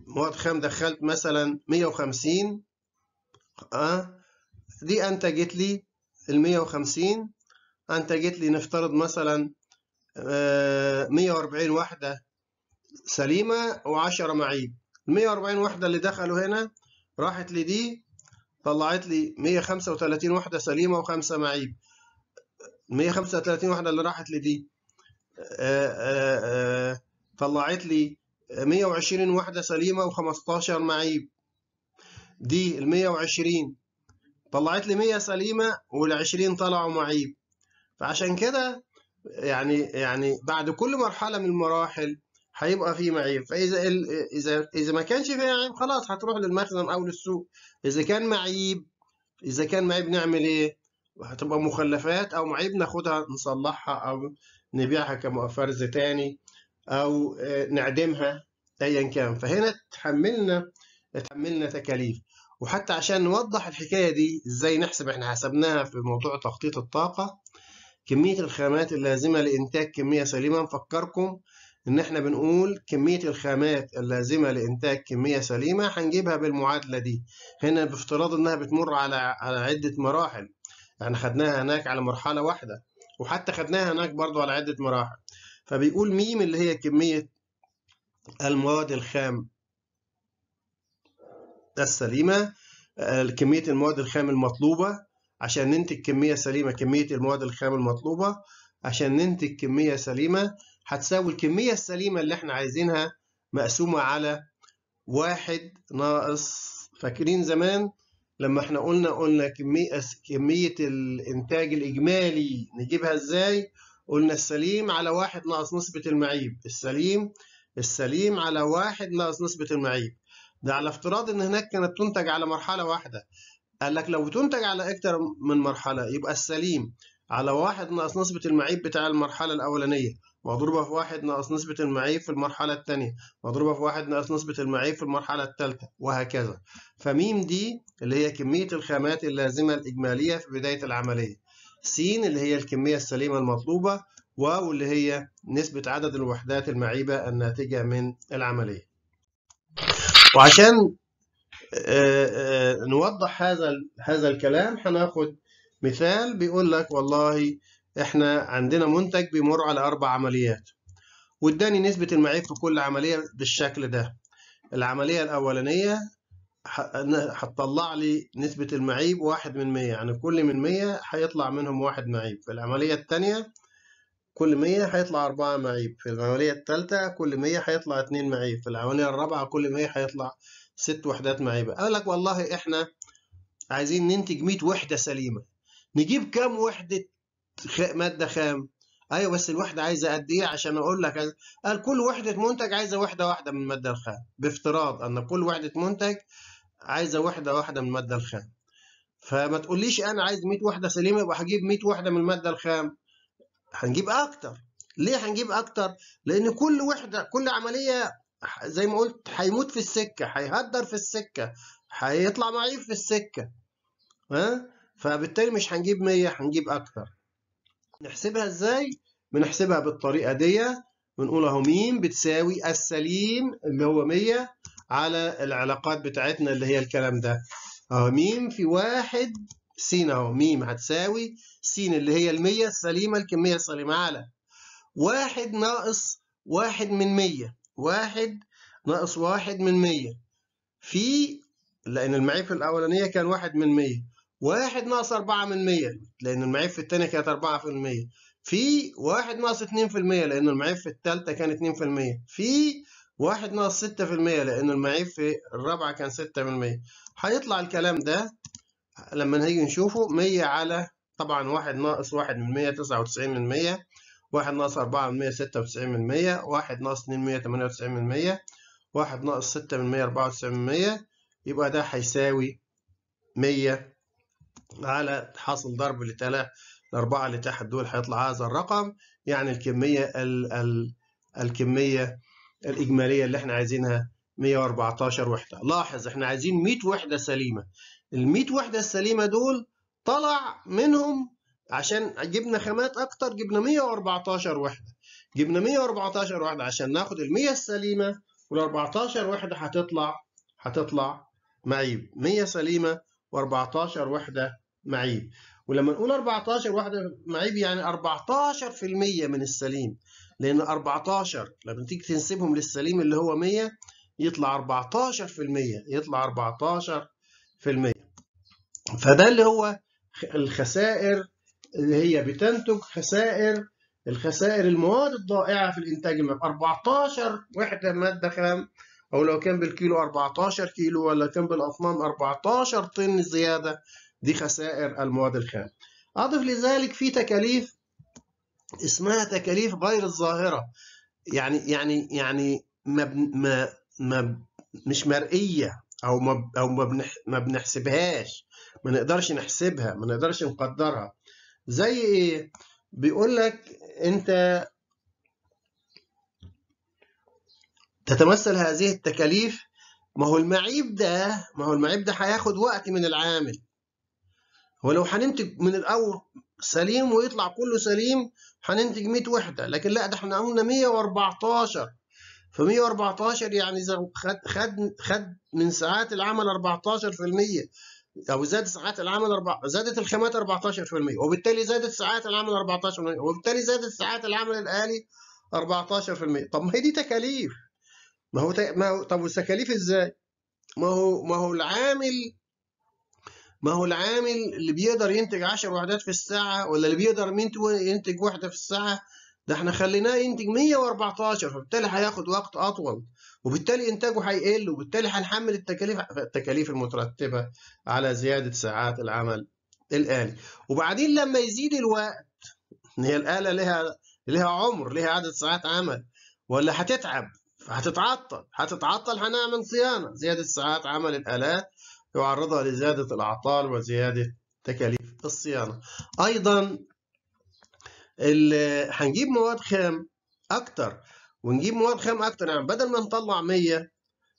مواد خام دخلت مثلا 150 أه دي أنتجت لي ال 150 أنتجت لي نفترض مثلا 140 آه، وحدة سليمة و10 معيب ال 140 وحدة اللي دخلوا هنا راحت لدي طلعت لي 135 وحدة سليمة وخمسة معيب 135 وحدة اللي راحت لدي آه، آه، آه، طلعت لي 120 وحدة سليمة و15 معيب دي ال 120 طلعت لي 100 سليمة وال 20 طلعوا معيب فعشان كده يعني يعني بعد كل مرحلة من المراحل هيبقى فيه معيب فاذا ال... اذا اذا ما كانش في معيب خلاص هتروح للمخزن او للسوق اذا كان معيب اذا كان معيب نعمل ايه هتبقى مخلفات او معيب ناخدها نصلحها او نبيعها كمؤفرز تاني او آه، نعدمها ايا كان فهنا تحملنا تحملنا تكاليف وحتى عشان نوضح الحكايه دي ازاي نحسب احنا حسبناها في موضوع تخطيط الطاقه كميه الخامات اللازمه لانتاج كميه سليمه نفكركم إن إحنا بنقول كمية الخامات اللازمة لإنتاج كمية سليمة هنجيبها بالمعادلة دي هنا بافتراض إنها بتمر على على عدة مراحل يعني خدناها هناك على مرحلة واحدة وحتى خدناها هناك برضو على عدة مراحل فبيقول ميم اللي هي كمية المواد الخام السليمة آه، كمية المواد الخام المطلوبة عشان ننتج كمية سليمة كمية المواد الخام المطلوبة عشان ننتج كمية سليمة هتساوي الكمية السليمة اللي احنا عايزينها مقسومة على واحد ناقص فاكرين زمان لما احنا قلنا قلنا كمية كمية الإنتاج الإجمالي نجيبها إزاي؟ قلنا السليم على واحد ناقص نسبة المعيب، السليم السليم على واحد ناقص نسبة المعيب. ده على افتراض إن هناك كانت تنتج على مرحلة واحدة. قال لك لو بتنتج على أكتر من مرحلة يبقى السليم على واحد ناقص نسبة المعيب بتاع المرحلة الأولانية مضروبة في واحد ناقص نسبة المعيب في المرحلة الثانية مضروبة في واحد ناقص نسبة المعيب في المرحلة الثالثة وهكذا فميم دي اللي هي كمية الخامات اللازمة الإجمالية في بداية العملية س اللي هي الكمية السليمة المطلوبة واو اللي هي نسبة عدد الوحدات المعيبة الناتجة من العملية وعشان آه، آه، نوضح هذا هذا الكلام هناخد مثال بيقول لك والله احنا عندنا منتج بيمر على اربع عمليات واداني نسبه المعيب في كل عمليه بالشكل ده العمليه الاولانيه هتطلع لي نسبة المعيب واحد من مية يعني كل من مية هيطلع منهم واحد معيب في العملية التانية كل مية هيطلع أربعة معيب في العملية التالتة كل مية هيطلع اتنين معيب في العملية الرابعة كل مية هيطلع ست وحدات معيبة قال لك والله إحنا عايزين ننتج مية وحدة سليمة نجيب كام وحده ماده خام ايوه بس الوحده عايزه قد ايه عشان اقول لك عايز... قال كل وحده منتج عايزه وحده واحده من الماده الخام بافتراض ان كل وحده منتج عايزه وحده واحده من الماده الخام فما تقوليش انا عايز 100 وحده سليمه يبقى هجيب 100 وحده من الماده الخام هنجيب اكتر ليه هنجيب اكتر لان كل وحده كل عمليه زي ما قلت هيموت في السكه هيهدر في السكه هيطلع معيب في السكه ها فبالتالي مش هنجيب 100 هنجيب أكتر نحسبها إزاي؟ بنحسبها بالطريقة دي بنقول أهو م بتساوي السليم اللي هو 100 على العلاقات بتاعتنا اللي هي الكلام ده أهو م في واحد س أهو م هتساوي س اللي هي المية السليمة الكمية السليمة على واحد ناقص واحد من مية واحد ناقص واحد من مية في لأن المعرفة الأولانية كان واحد من مية واحد ناقص أربعة من مية لأن في التانية كانت أربعة في المية في واحد ناقص اتنين في المية لأن في التالتة كان اتنين في المية في واحد ناقص ستة في المية لأن في الرابعة كان ستة في المية هيطلع الكلام ده لما نيجي نشوفه مية على طبعا واحد ناقص واحد من مية تسعة وتسعين من مية واحد ناقص أربعة من مية ستة وتسعين من مية واحد ناقص اتنين من مية تمانية وتسعين من مية واحد ناقص ستة من مية أربعة وتسعين من مية يبقى ده هيساوي مية على حاصل ضرب لثلاث الأربعة اللي تحت دول هيطلع هذا الرقم يعني الكمية ال ال الكمية الإجمالية اللي احنا عايزينها 114 وحدة لاحظ احنا عايزين 100 وحدة سليمة ال 100 وحدة السليمة دول طلع منهم عشان جبنا خامات أكتر جبنا 114 وحدة جبنا 114 وحدة عشان ناخد ال 100 السليمة وال 14 وحدة هتطلع هتطلع معيب 100 سليمة و14 وحدة معيب ولما نقول 14 واحدة معيب يعني 14% من السليم لأن 14 لما تيجي تنسبهم للسليم اللي هو 100 يطلع 14% يطلع 14% فده اللي هو الخسائر اللي هي بتنتج خسائر الخسائر المواد الضائعة في الإنتاج المائي 14 وحدة مادة خام أو لو كان بالكيلو 14 كيلو ولا كان بالأطنان 14 طن زيادة دي خسائر المواد الخام أضف لذلك في تكاليف اسمها تكاليف غير الظاهرة يعني يعني يعني ما ما ما مش مرئية أو ما أو ما بنحسبهاش ما نقدرش نحسبها ما نقدرش نقدرها زي إيه؟ بيقول لك أنت تتمثل هذه التكاليف ما هو المعيب ده ما هو المعيب ده هياخد وقت من العامل هو لو هننتج من الاول سليم ويطلع كله سليم هننتج 100 وحده لكن لا ده احنا قلنا 114 ف 114 يعني خد خد خد من ساعات العمل 14% او زاد ساعات العمل أربع... زادت الخامات 14% وبالتالي زادت ساعات العمل 14% وبالتالي زادت ساعات العمل الالي 14% طب ما هي دي تكاليف ما هو, ت... ما هو طب والتكاليف ازاي؟ ما هو ما هو العامل ما هو العامل اللي بيقدر ينتج 10 وحدات في الساعة ولا اللي بيقدر ينتج وحدة في الساعة ده احنا خليناه ينتج 114 فبالتالي هياخد وقت أطول وبالتالي إنتاجه هيقل وبالتالي هنحمل التكاليف التكاليف المترتبة على زيادة ساعات العمل الآلي وبعدين لما يزيد الوقت هي الآلة لها لها عمر لها عدد ساعات عمل ولا هتتعب هتتعطل هتتعطل هنعمل صيانة زيادة ساعات عمل الآلات يعرضها لزيادة الأعطال وزيادة تكاليف الصيانة أيضا اللي هنجيب مواد خام أكتر ونجيب مواد خام أكتر يعني بدل ما نطلع 100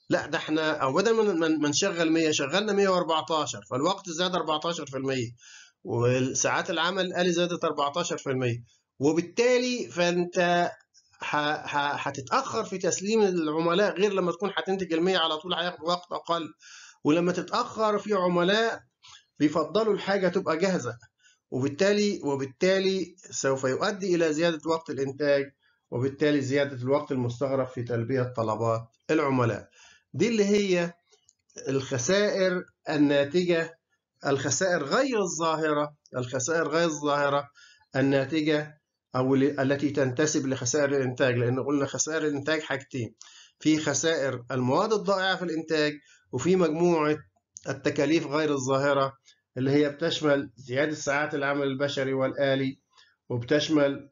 لا ده احنا او بدل ما نشغل 100 شغلنا 114 فالوقت زاد 14% وساعات العمل قال زادت 14% وبالتالي فانت هتتاخر في تسليم العملاء غير لما تكون هتنتج ال 100 على طول هياخد وقت اقل ولما تتاخر في عملاء بيفضلوا الحاجه تبقى جاهزه وبالتالي وبالتالي سوف يؤدي الى زياده وقت الانتاج وبالتالي زياده الوقت المستغرق في تلبيه طلبات العملاء دي اللي هي الخسائر الناتجه الخسائر غير الظاهره الخسائر غير الظاهره الناتجه او التي تنتسب لخسائر الانتاج لان قلنا خسائر الانتاج حاجتين في خسائر المواد الضائعه في الانتاج وفي مجموعة التكاليف غير الظاهرة اللي هي بتشمل زيادة ساعات العمل البشري والآلي وبتشمل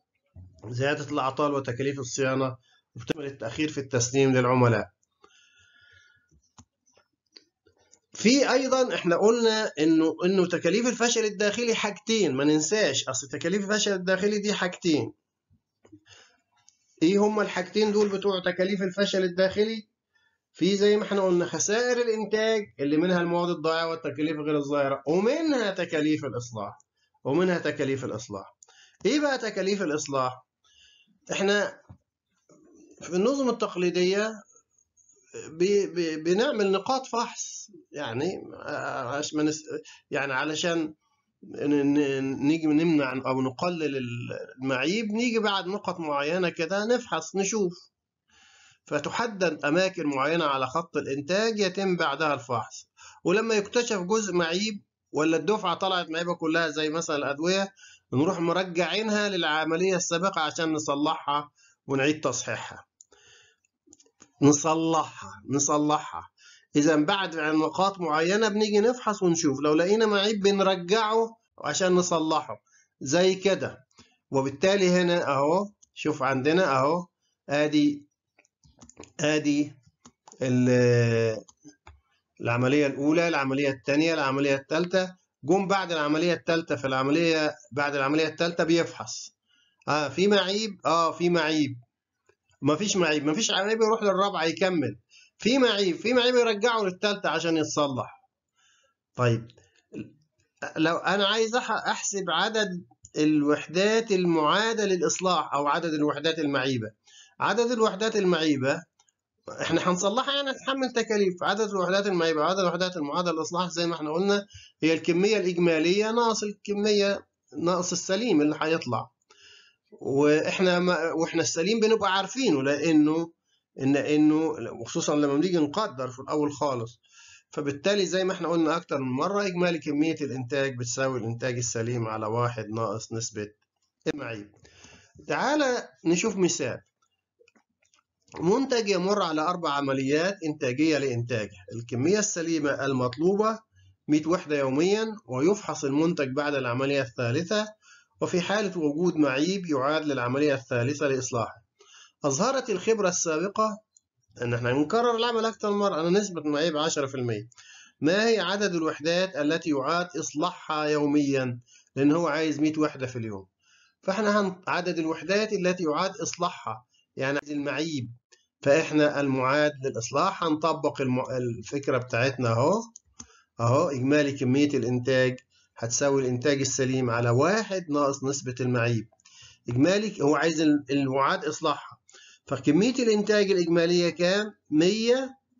زيادة الأعطال وتكاليف الصيانة وبتشمل التأخير في التسليم للعملاء في ايضا احنا قلنا انه انه تكاليف الفشل الداخلي حاجتين ما ننساش اصل تكاليف الفشل الداخلي دي حاجتين ايه هما الحاجتين دول بتوع تكاليف الفشل الداخلي في زي ما احنا قلنا خسائر الانتاج اللي منها المواد الضائعه والتكاليف غير الظاهره ومنها تكاليف الاصلاح ومنها تكاليف الاصلاح ايه بقى تكاليف الاصلاح احنا في النظم التقليديه بي بي بنعمل نقاط فحص يعني عشان يعني علشان نيجي نمنع او نقلل المعيب نيجي بعد نقط معينه كده نفحص نشوف فتحدد أماكن معينة على خط الإنتاج يتم بعدها الفحص ولما يكتشف جزء معيب ولا الدفعة طلعت معيبة كلها زي مثلا الأدوية نروح مرجعينها للعملية السابقة عشان نصلحها ونعيد تصحيحها نصلحها نصلحها إذا بعد عن نقاط معينة بنيجي نفحص ونشوف لو لقينا معيب بنرجعه عشان نصلحه زي كده وبالتالي هنا أهو شوف عندنا أهو آدي ادي العمليه الاولى العمليه الثانيه العمليه الثالثه جم بعد العمليه الثالثه في العمليه بعد العمليه الثالثه بيفحص اه في معيب اه في معيب مفيش معيب مفيش معيب يروح للرابعه يكمل في معيب في معيب يرجعه للثالثه عشان يتصلح طيب لو انا عايز احسب عدد الوحدات المعاده للاصلاح او عدد الوحدات المعيبه عدد الوحدات المعيبة احنا هنصلحها يعني هتحمل تكاليف عدد الوحدات المعيبة عدد الوحدات المعادلة للإصلاح زي ما احنا قلنا هي الكمية الإجمالية ناقص الكمية ناقص السليم اللي هيطلع واحنا ما واحنا السليم بنبقى عارفينه لانه ان انه وخصوصا لما بنيجي نقدر في الاول خالص فبالتالي زي ما احنا قلنا اكتر من مره اجمالي كميه الانتاج بتساوي الانتاج السليم على واحد ناقص نسبه المعيب تعالى نشوف مثال منتج يمر على أربع عمليات إنتاجية لإنتاجه الكمية السليمة المطلوبة 100 وحدة يوميا ويفحص المنتج بعد العملية الثالثة وفي حالة وجود معيب يعاد للعملية الثالثة لإصلاحه أظهرت الخبرة السابقة أن احنا نكرر العمل أكثر مرة أنا نسبة معيب 10% ما هي عدد الوحدات التي يعاد إصلاحها يوميا لأن هو عايز 100 وحدة في اليوم فاحنا عدد الوحدات التي يعاد إصلاحها يعني المعيب فاحنا المعاد للاصلاح هنطبق الفكره بتاعتنا اهو اهو اجمالي كميه الانتاج هتساوي الانتاج السليم على واحد ناقص نسبه المعيب اجمالي هو عايز المعاد اصلاحها فكميه الانتاج الاجماليه كام 100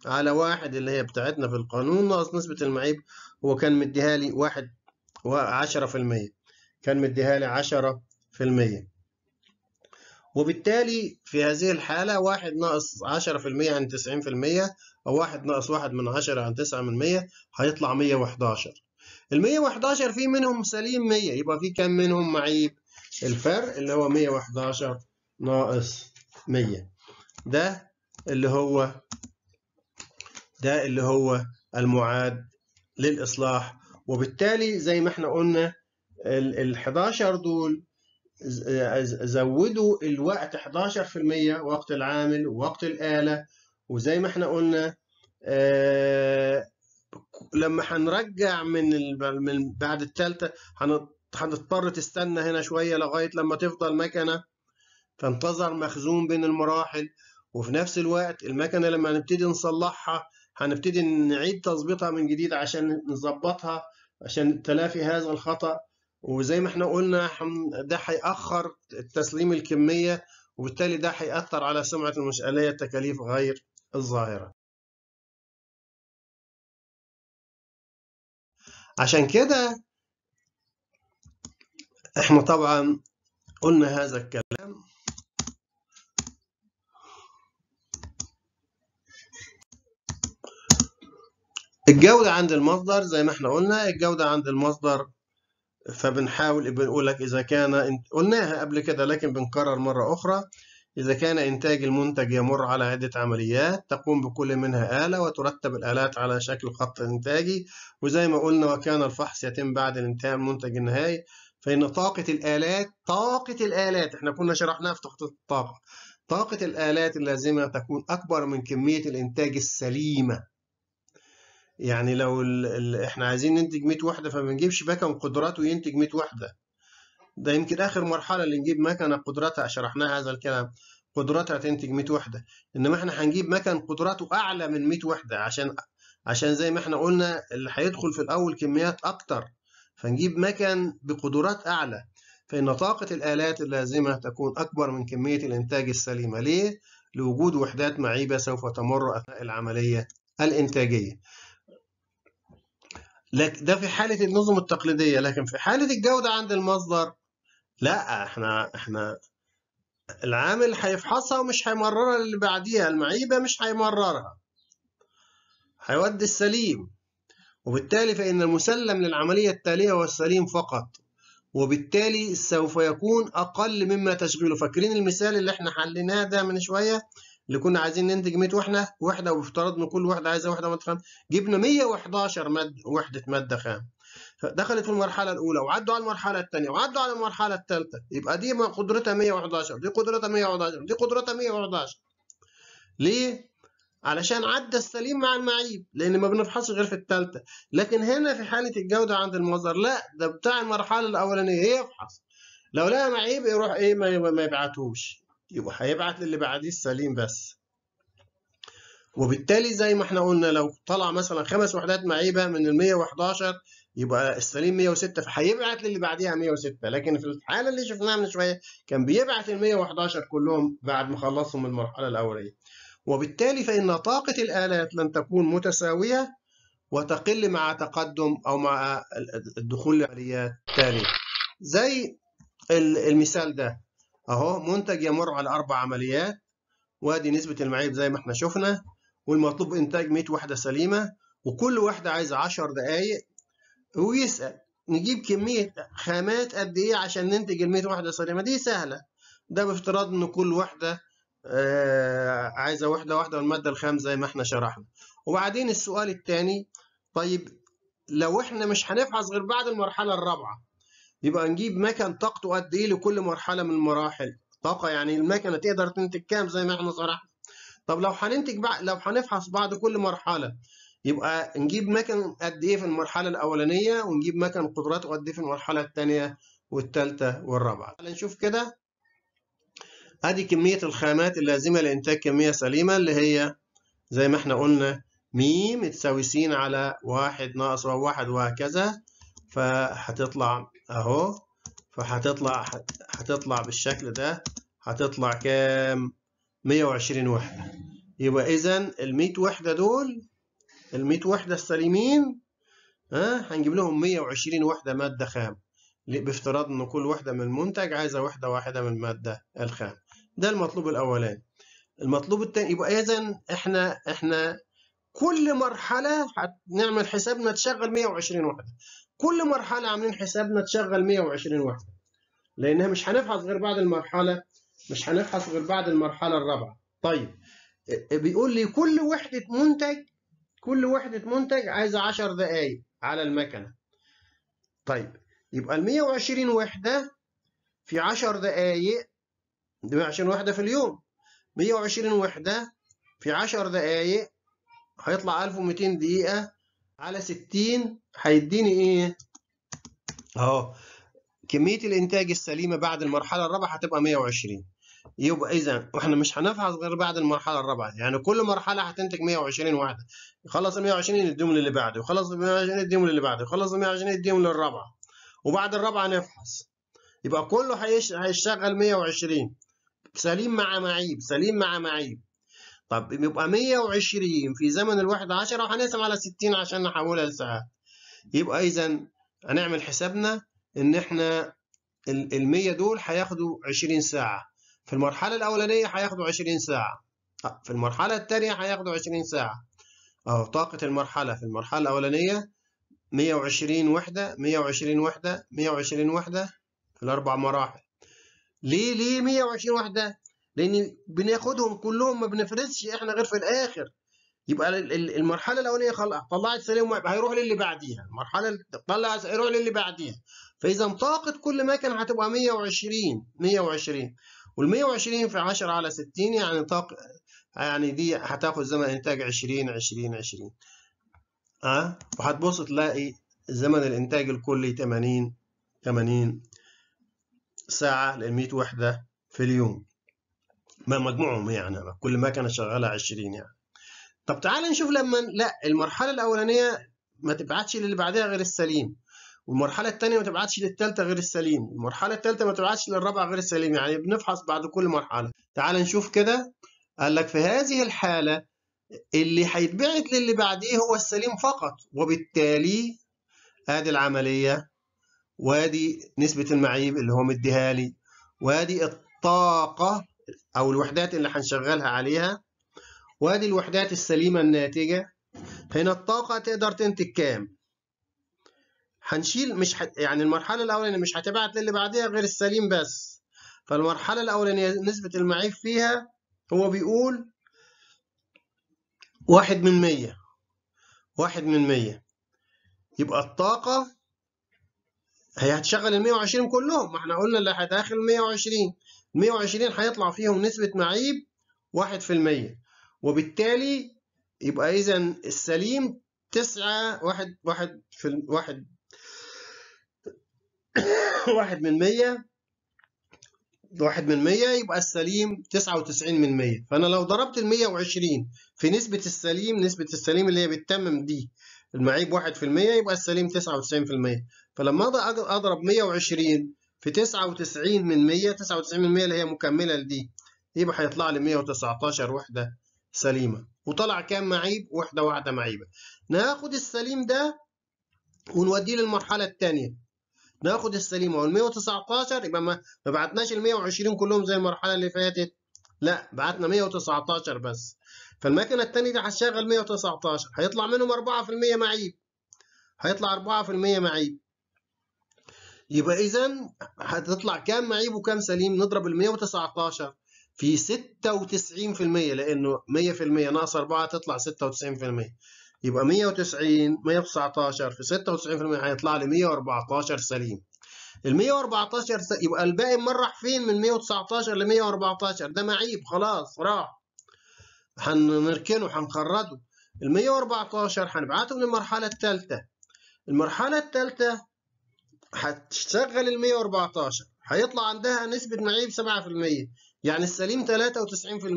على واحد اللي هي بتاعتنا في القانون ناقص نسبه المعيب هو كان مديها لي واحد و 10% كان مديها لي 10% وبالتالي في هذه الحالة واحد ناقص 10% عن 90% أو واحد ناقص واحد من عشرة عن 9 من 100 هيطلع 111 ال 111 في منهم سليم 100 يبقى في كم منهم معيب الفرق اللي هو 111 ناقص 100 ده اللي هو ده اللي هو المعاد للإصلاح وبالتالي زي ما احنا قلنا ال 11 دول زودوا الوقت 11% وقت العامل ووقت الآلة وزي ما احنا قلنا آه، لما هنرجع من من بعد الثالثة هنضطر تستنى هنا شوية لغاية لما تفضل مكنة تنتظر مخزون بين المراحل وفي نفس الوقت المكنة لما هنبتدي نصلحها هنبتدي نعيد تظبيطها من جديد عشان نظبطها عشان تلافي هذا الخطأ وزي ما احنا قلنا ده هيأخر تسليم الكمية وبالتالي ده هيأثر على سمعة المشعلية التكاليف غير الظاهرة عشان كده احنا طبعا قلنا هذا الكلام الجودة عند المصدر زي ما احنا قلنا الجودة عند المصدر فبنحاول بنقول لك إذا كان قلناها قبل كده لكن بنكرر مرة أخرى إذا كان إنتاج المنتج يمر على عدة عمليات تقوم بكل منها آلة وترتب الآلات على شكل خط إنتاجي وزي ما قلنا وكان الفحص يتم بعد الانتهاء من المنتج النهائي فإن طاقة الآلات طاقة الآلات إحنا كنا شرحناها في تخطيط الطاقة طاقة الآلات اللازمة تكون أكبر من كمية الإنتاج السليمة يعني لو الـ الـ احنا عايزين ننتج 100 وحده فما بنجيبش مكن قدراته ينتج 100 وحده ده يمكن اخر مرحله اللي نجيب مكنه قدراتها شرحناها هذا الكلام قدراتها تنتج 100 وحده انما احنا هنجيب مكن قدراته اعلى من 100 وحده عشان عشان زي ما احنا قلنا اللي هيدخل في الاول كميات اكتر فنجيب مكن بقدرات اعلى فان طاقه الالات اللازمه تكون اكبر من كميه الانتاج السليمه ليه لوجود وحدات معيبه سوف تمر اثناء العمليه الانتاجيه لك ده في حاله النظم التقليديه لكن في حاله الجوده عند المصدر لا احنا احنا العامل هيفحصها ومش هيمررها اللي بعديها المعيبه مش هيمررها هيودي السليم وبالتالي فإن المسلم للعملية التالية هو السليم فقط وبالتالي سوف يكون أقل مما تشغيله فاكرين المثال اللي احنا حليناه ده من شوية اللي كنا عايزين ننتج 100 وحده وحده وافترضنا كل وحده عايزه وحده ماده خام جبنا 111 ماده وحده ماده خام دخلت في المرحله الاولى وعدوا على المرحله الثانيه وعدوا على المرحله الثالثه يبقى دي قدرتها 111 دي قدرتها 111 دي قدرتها 111 ليه علشان عدى السليم مع المعيب لان ما بنفحصش غير في الثالثه لكن هنا في حاله الجوده عند المصدر لا ده بتاع المرحله الاولانيه يفحص لو لقى معيب يروح ايه ما يبعتوش يبقى هيبعت للي بعديه السليم بس وبالتالي زي ما احنا قلنا لو طلع مثلا خمس وحدات معيبه من ال 111 يبقى السليم 106 فهيبعت للي بعديها 106 لكن في الحاله اللي شفناها من شويه كان بيبعت ال 111 كلهم بعد ما خلصهم المرحله الاوليه وبالتالي فان طاقه الالات لن تكون متساويه وتقل مع تقدم او مع الدخول لعمليات تاليه زي المثال ده اهو منتج يمر على اربع عمليات وادي نسبه المعيب زي ما احنا شفنا والمطلوب انتاج 100 وحده سليمه وكل واحده عايزه 10 دقائق ويسال نجيب كميه خامات قد ايه عشان ننتج ال 100 وحده سليمه دي سهله ده بافتراض ان كل واحده آه عايزه وحده واحده والماده الخام زي ما احنا شرحنا وبعدين السؤال الثاني طيب لو احنا مش هنفحص غير بعد المرحله الرابعه يبقى نجيب مكن طاقته قد ايه لكل مرحله من المراحل طاقه يعني المكنه تقدر تنتج كام زي ما احنا صرحنا طب لو هننتج بعد لو هنفحص بعد كل مرحله يبقى نجيب مكن قد ايه في المرحله الاولانيه ونجيب مكن قدراته قد ايه في المرحله الثانيه والثالثه والرابعه نشوف كده ادي كميه الخامات اللازمه لانتاج كميه سليمه اللي هي زي ما احنا قلنا م تساوي س على واحد ناقص واحد وهكذا فهتطلع اهو فهتطلع هتطلع بالشكل ده هتطلع كام 120 وحده يبقى اذا ال100 وحده دول ال100 وحده السليمين ها هنجيب لهم 120 وحده ماده خام بافتراض ان كل وحده من المنتج عايزه وحده واحده من الماده الخام ده المطلوب الاولاني المطلوب الثاني يبقى اذا احنا احنا كل مرحله هنعمل حسابنا تشغل 120 وحده كل مرحله عاملين حسابنا تشغل 120 وحده لانها مش هنفحص غير بعد المرحله مش هنفحص غير بعد المرحله الرابعه طيب إيه، بيقول لي كل وحده منتج كل وحده منتج عايزه 10 دقائق على المكنه طيب يبقى ال 120 وحده في 10 دقائق دي 120 وحده في اليوم 120 وحده في 10 دقائق هيطلع 1200 دقيقه على 60 هيديني ايه؟ اهو كميه الانتاج السليمه بعد المرحله الرابعه هتبقى 120 يبقى اذا واحنا مش هنفحص غير بعد المرحله الرابعه يعني كل مرحله هتنتج 120 واحدة يخلص ال 120 يديهم للي بعده يخلص ال 120 يديهم للي بعده يخلص ال 120 يديهم للرابعه وبعد الرابعه نفحص يبقى كله هيشتغل 120 سليم مع معيب سليم مع معيب طب يبقى 120 في زمن الواحد 10 وهنقسم على 60 عشان نحولها لساعات يبقى إذا هنعمل حسابنا إن إحنا ال 100 دول هياخدوا 20 ساعة في المرحلة الأولانية هياخدوا 20 ساعة آه، في المرحلة الثانية هياخدوا 20 ساعة اهو طاقة المرحلة في المرحلة الأولانية 120 وحدة 120 وحدة 120 وحدة في الأربع مراحل ليه ليه 120 وحدة؟ لان بناخدهم كلهم ما بنفرزش احنا غير في الاخر يبقى المرحله الاولانيه طلعت سليم هيروح للي بعديها المرحله طلع هيروح للي بعديها فاذا طاقه كل مكنه هتبقى 120 120 وال 120 في 10 على 60 يعني طاقه يعني دي هتاخد زمن انتاج 20 20 20 اه وهتبص تلاقي زمن الانتاج الكلي 80 80 ساعه ل 100 وحده في اليوم ما مجموعهم يعني كل ما كانت شغاله 20 يعني طب تعال نشوف لما لا المرحله الاولانيه ما تبعتش للي بعدها غير السليم والمرحله الثانيه ما تبعتش للثالثه غير السليم المرحله الثالثه ما تبعتش للرابعه غير السليم يعني بنفحص بعد كل مرحله تعال نشوف كده قال لك في هذه الحاله اللي هيتبعت للي بعديه هو السليم فقط وبالتالي ادي العمليه وادي نسبه المعيب اللي هو مديها لي وادي الطاقه أو الوحدات اللي هنشغلها عليها وادي الوحدات السليمة الناتجة هنا الطاقة تقدر تنتج كام هنشيل مش حت... يعني المرحلة الأولانية مش هتبعت للي بعديها غير السليم بس فالمرحلة الأولانية نسبة المعيب فيها هو بيقول واحد من مية واحد من مية يبقى الطاقة هي هتشغل المية 120 كلهم ما احنا قلنا اللي هيدخل 120 ال 120 هيطلع فيهم نسبة معيب 1% وبالتالي يبقى إذا السليم 9 1 1 في 1 1 من 100 1 من 100 يبقى السليم 99 من 100 فأنا لو ضربت ال 120 في نسبة السليم نسبة السليم اللي هي بتتمم دي المعيب 1% يبقى السليم 99% فلما أضرب 120 في 99 من 100 99 من 100 اللي هي مكملة لدي يبقى هيطلع لي 119 وحدة سليمة وطلع كام معيب وحدة واحدة معيبة ناخد السليم ده ونوديه للمرحلة الثانية ناخد السليم وال 119 يبقى ما بعتناش ال 120 كلهم زي المرحلة اللي فاتت لا بعتنا 119 بس فالماكينة الثانية دي هتشغل 119 هيطلع منهم 4% معيب هيطلع 4% معيب يبقى اذا هتطلع كام معيب وكام سليم نضرب ال 119 في 96% لانه 100% ناقص 4 تطلع 96% يبقى 190 119 في 96% هيطلع لي 114 سليم ال 114 يبقى الباقي راح فين من 119 ل 114 ده معيب خلاص راح هنركنه هنخرجه ال 114 هنبعته للمرحله الثالثه المرحله الثالثه هتشتغل ال 114 هيطلع عندها نسبة معيب 7% يعني السليم 93%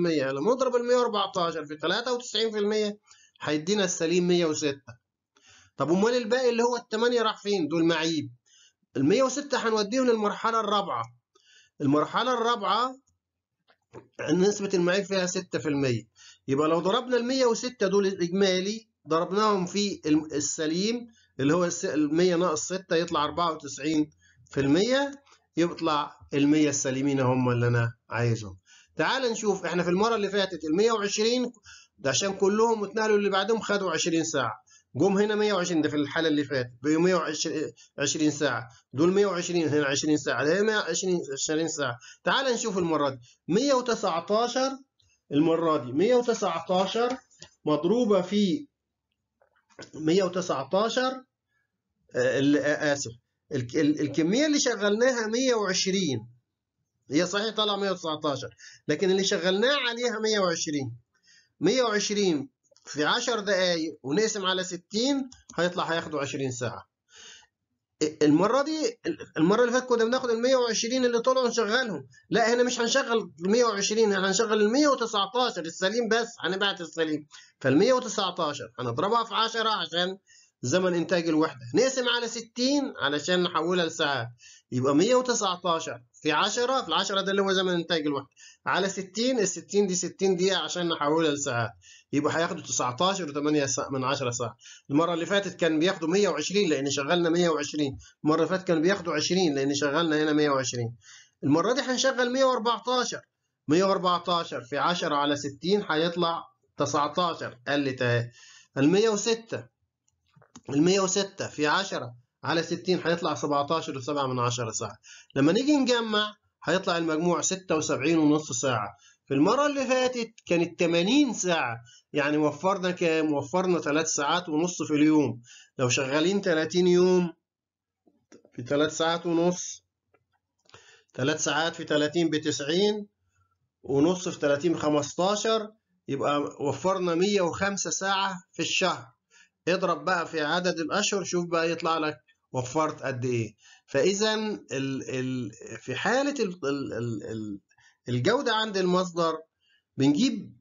يعني لما نضرب ال 114 في 93% هيدينا السليم 106 طب امال الباقي اللي هو الثمانية راح فين؟ دول معيب ال 106 هنوديهم للمرحلة الرابعة المرحلة الرابعة نسبة المعيب فيها 6% يبقى لو ضربنا ال 106 دول الإجمالي ضربناهم في السليم اللي هو ال 100 ناقص 6 يطلع 94% يطلع ال 100 السالمين هم اللي انا عايزهم. تعال نشوف احنا في المره اللي فاتت ال 120 ده عشان كلهم اتنقلوا اللي بعدهم خدوا 20 ساعه. جم هنا 120 ده في الحاله اللي فاتت ب 120 ساعه دول 120 هنا 20 ساعه ده 120 20 ساعه تعال نشوف المره دي 119 المره دي 119 مضروبه في 119 اسف الكميه اللي شغلناها 120 هي صحيح طلع 119 لكن اللي شغلناه عليها 120 120 في 10 دقائق ونقسم على 60 هيطلع هياخدوا 20 ساعه المره دي المره اللي فاتت كنا بناخد ال 120 اللي طلعوا نشغلهم لا هنا مش هنشغل 120 احنا هنشغل ال 119 السليم بس هنبعت السليم فال 119 هنضربها في 10 عشان زمن إنتاج الوحدة نقسم على 60 علشان نحولها لساعات يبقى 119 في 10 في 10 ده اللي هو زمن إنتاج الوحدة على 60 ال 60 دي 60 دقيقة عشان نحولها لساعات يبقى هياخدوا 19 و8 من 10 ساعة المرة اللي فاتت كان بياخدوا 120 لأن شغلنا 120 المرة اللي فاتت كان بياخدوا 20 لأن شغلنا هنا 120 المرة دي هنشغل 114 114 في 10 على 60 هيطلع 19 قلت أهي ال 106 ال 106 في 10 على 60 هيطلع 17 و7 من 10 ساعة لما نيجي نجمع هيطلع المجموع 76 ونص ساعة في المرة اللي فاتت كانت 80 ساعة يعني وفرنا كام؟ وفرنا 3 ساعات ونص في اليوم لو شغالين 30 يوم في 3 ساعات ونص 3 ساعات في 30 ب 90 ونص في 30 ب 15 يبقى وفرنا 105 ساعة في الشهر اضرب بقى في عدد الاشهر شوف بقى يطلع لك وفرت قد ايه فاذا في حاله ال ال الجوده عند المصدر بنجيب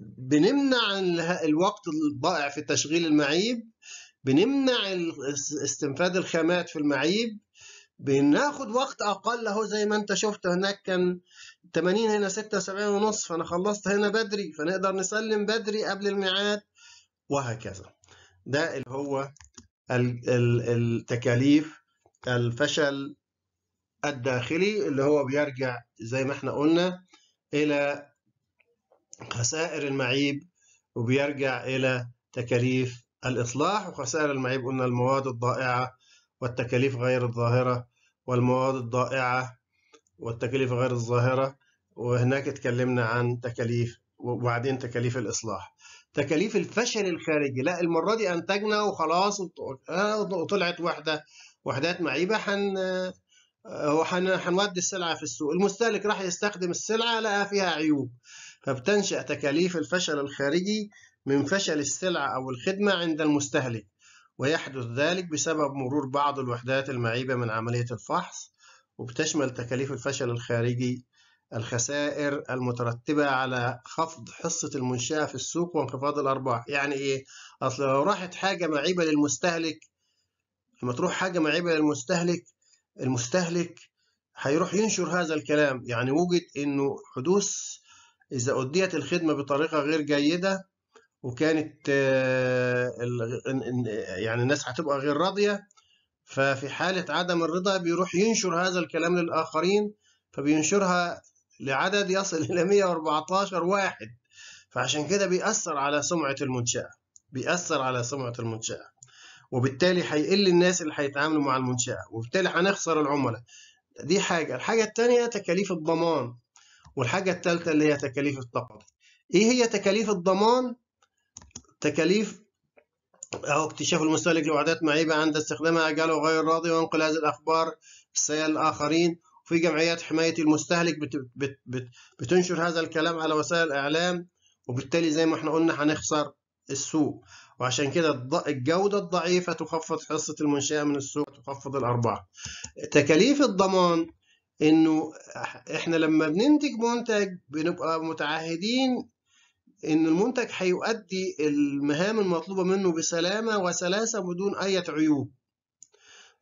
بنمنع الوقت الضائع في تشغيل المعيب بنمنع استنفاد الخامات في المعيب بناخد وقت اقل اهو زي ما انت شفت هناك كان 80 هنا 76 ونص فانا خلصت هنا بدري فنقدر نسلم بدري قبل الميعاد وهكذا ده اللي هو التكاليف الفشل الداخلي اللي هو بيرجع زي ما احنا قلنا الى خسائر المعيب وبيرجع الى تكاليف الاصلاح وخسائر المعيب قلنا المواد الضائعه والتكاليف غير الظاهره والمواد الضائعه والتكاليف غير الظاهره وهناك اتكلمنا عن تكاليف وبعدين تكاليف الاصلاح تكاليف الفشل الخارجي لا المره دي انتجنا وخلاص آه، وطلعت وحدة وحدات معيبه هن هنودي آه، السلعه في السوق المستهلك راح يستخدم السلعه لقى فيها عيوب فبتنشا تكاليف الفشل الخارجي من فشل السلعه او الخدمه عند المستهلك ويحدث ذلك بسبب مرور بعض الوحدات المعيبه من عمليه الفحص وبتشمل تكاليف الفشل الخارجي الخسائر المترتبة على خفض حصة المنشأة في السوق وانخفاض الأرباح يعني إيه؟ أصل لو راحت حاجة معيبة للمستهلك لما تروح حاجة معيبة للمستهلك المستهلك هيروح ينشر هذا الكلام يعني وجد إنه حدوث إذا أديت الخدمة بطريقة غير جيدة وكانت آه، يعني الناس هتبقى غير راضية ففي حالة عدم الرضا بيروح ينشر هذا الكلام للآخرين فبينشرها لعدد يصل إلى 114 واحد فعشان كده بيأثر على سمعة المنشأة بيأثر على سمعة المنشأة وبالتالي هيقل الناس اللي هيتعاملوا مع المنشأة وبالتالي هنخسر العملاء دي حاجة الحاجة التانية تكاليف الضمان والحاجة التالتة اللي هي تكاليف التقاضي إيه هي تكاليف الضمان؟ تكاليف أو اكتشاف المستهلك لوعدات معيبة عند استخدامها أجاله غير راضي وانقل هذه الأخبار السيئة للآخرين في جمعيات حماية المستهلك بتنشر هذا الكلام على وسائل الإعلام وبالتالي زي ما احنا قلنا هنخسر السوق وعشان كده الجودة الضعيفة تخفض حصة المنشأة من السوق تخفض الأرباح تكاليف الضمان إنه إحنا لما بننتج منتج بنبقى متعهدين إن المنتج هيؤدي المهام المطلوبة منه بسلامة وسلاسة بدون أي عيوب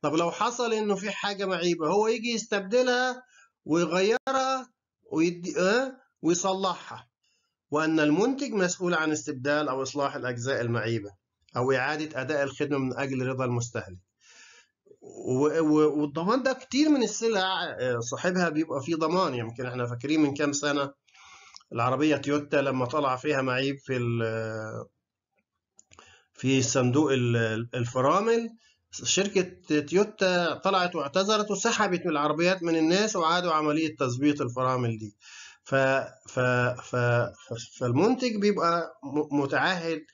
طب لو حصل انه في حاجه معيبه هو يجي يستبدلها ويغيرها ويدي اه ويصلحها وان المنتج مسؤول عن استبدال او اصلاح الاجزاء المعيبه او اعاده اداء الخدمه من اجل رضا المستهلك والضمان ده كتير من السلع آه، صاحبها بيبقى فيه ضمان يمكن احنا فاكرين من كام سنه العربيه تويوتا لما طلع فيها معيب في في صندوق الفرامل شركة تويوتا طلعت واعتذرت وسحبت العربيات من الناس وعادوا عملية تظبيط الفرامل دي ف... ف... ف... فالمنتج بيبقى متعهد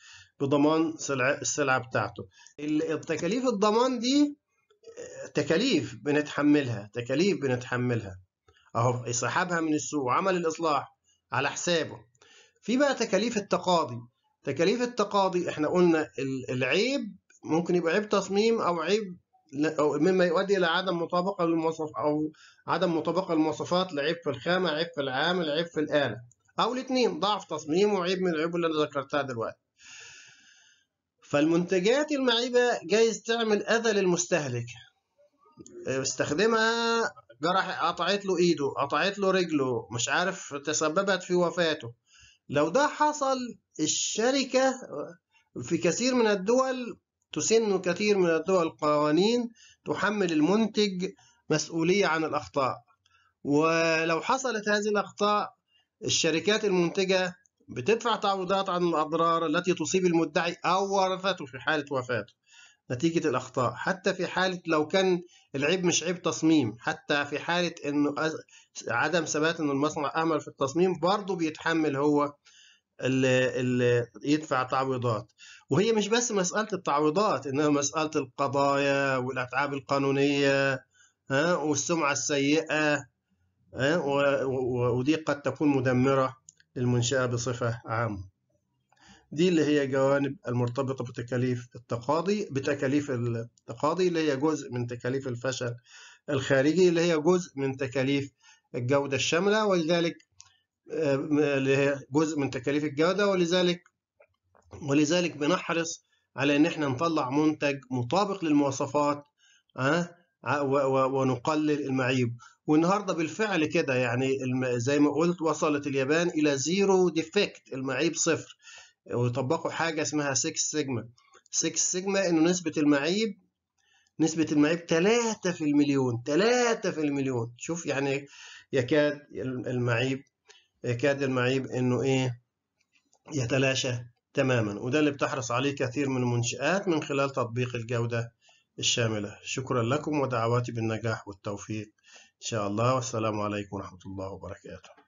بضمان سلع... السلعة بتاعته التكاليف الضمان دي تكاليف بنتحملها تكاليف بنتحملها اهو سحبها من السوق وعمل الاصلاح على حسابه في بقى تكاليف التقاضي تكاليف التقاضي احنا قلنا العيب ممكن يبقى عيب تصميم او عيب أو مما يؤدي الى عدم مطابقه للمواصف او عدم مطابقه للمواصفات لعيب في الخامه عيب في العامل عيب في الاله او الاثنين ضعف تصميم وعيب من العيوب اللي انا ذكرتها دلوقتي فالمنتجات المعيبه جايز تعمل اذى للمستهلك استخدمها جرح قطعت له ايده قطعت له رجله مش عارف تسببت في وفاته لو ده حصل الشركه في كثير من الدول تسن كثير من الدول قوانين تحمل المنتج مسؤولية عن الأخطاء ولو حصلت هذه الأخطاء الشركات المنتجة بتدفع تعويضات عن الأضرار التي تصيب المدعي أو ورثته في حالة وفاته نتيجة الأخطاء حتى في حالة لو كان العيب مش عيب تصميم حتى في حالة إنه عدم ثبات إن المصنع أمل في التصميم برضه بيتحمل هو اللي يدفع تعويضات وهي مش بس مسألة التعويضات إنما مسألة القضايا والأتعاب القانونية والسمعة السيئة ودي قد تكون مدمرة للمنشأة بصفة عامة دي اللي هي جوانب المرتبطة بتكاليف التقاضي بتكاليف التقاضي اللي هي جزء من تكاليف الفشل الخارجي اللي هي جزء من تكاليف الجودة الشاملة ولذلك آه، اللي هي جزء من تكاليف الجودة ولذلك ولذلك بنحرص على ان احنا نطلع منتج مطابق للمواصفات أه؟, آه، ونقلل المعيب والنهارده بالفعل كده يعني زي ما قلت وصلت اليابان الى زيرو ديفكت المعيب صفر وطبقوا حاجه اسمها 6 سيجما 6 سيجما انه نسبه المعيب نسبه المعيب 3 في المليون 3 في المليون شوف يعني يكاد المعيب يكاد المعيب انه ايه يتلاشى تماما وده اللي بتحرص عليه كثير من المنشآت من خلال تطبيق الجودة الشاملة شكرا لكم ودعواتي بالنجاح والتوفيق إن شاء الله والسلام عليكم ورحمة الله وبركاته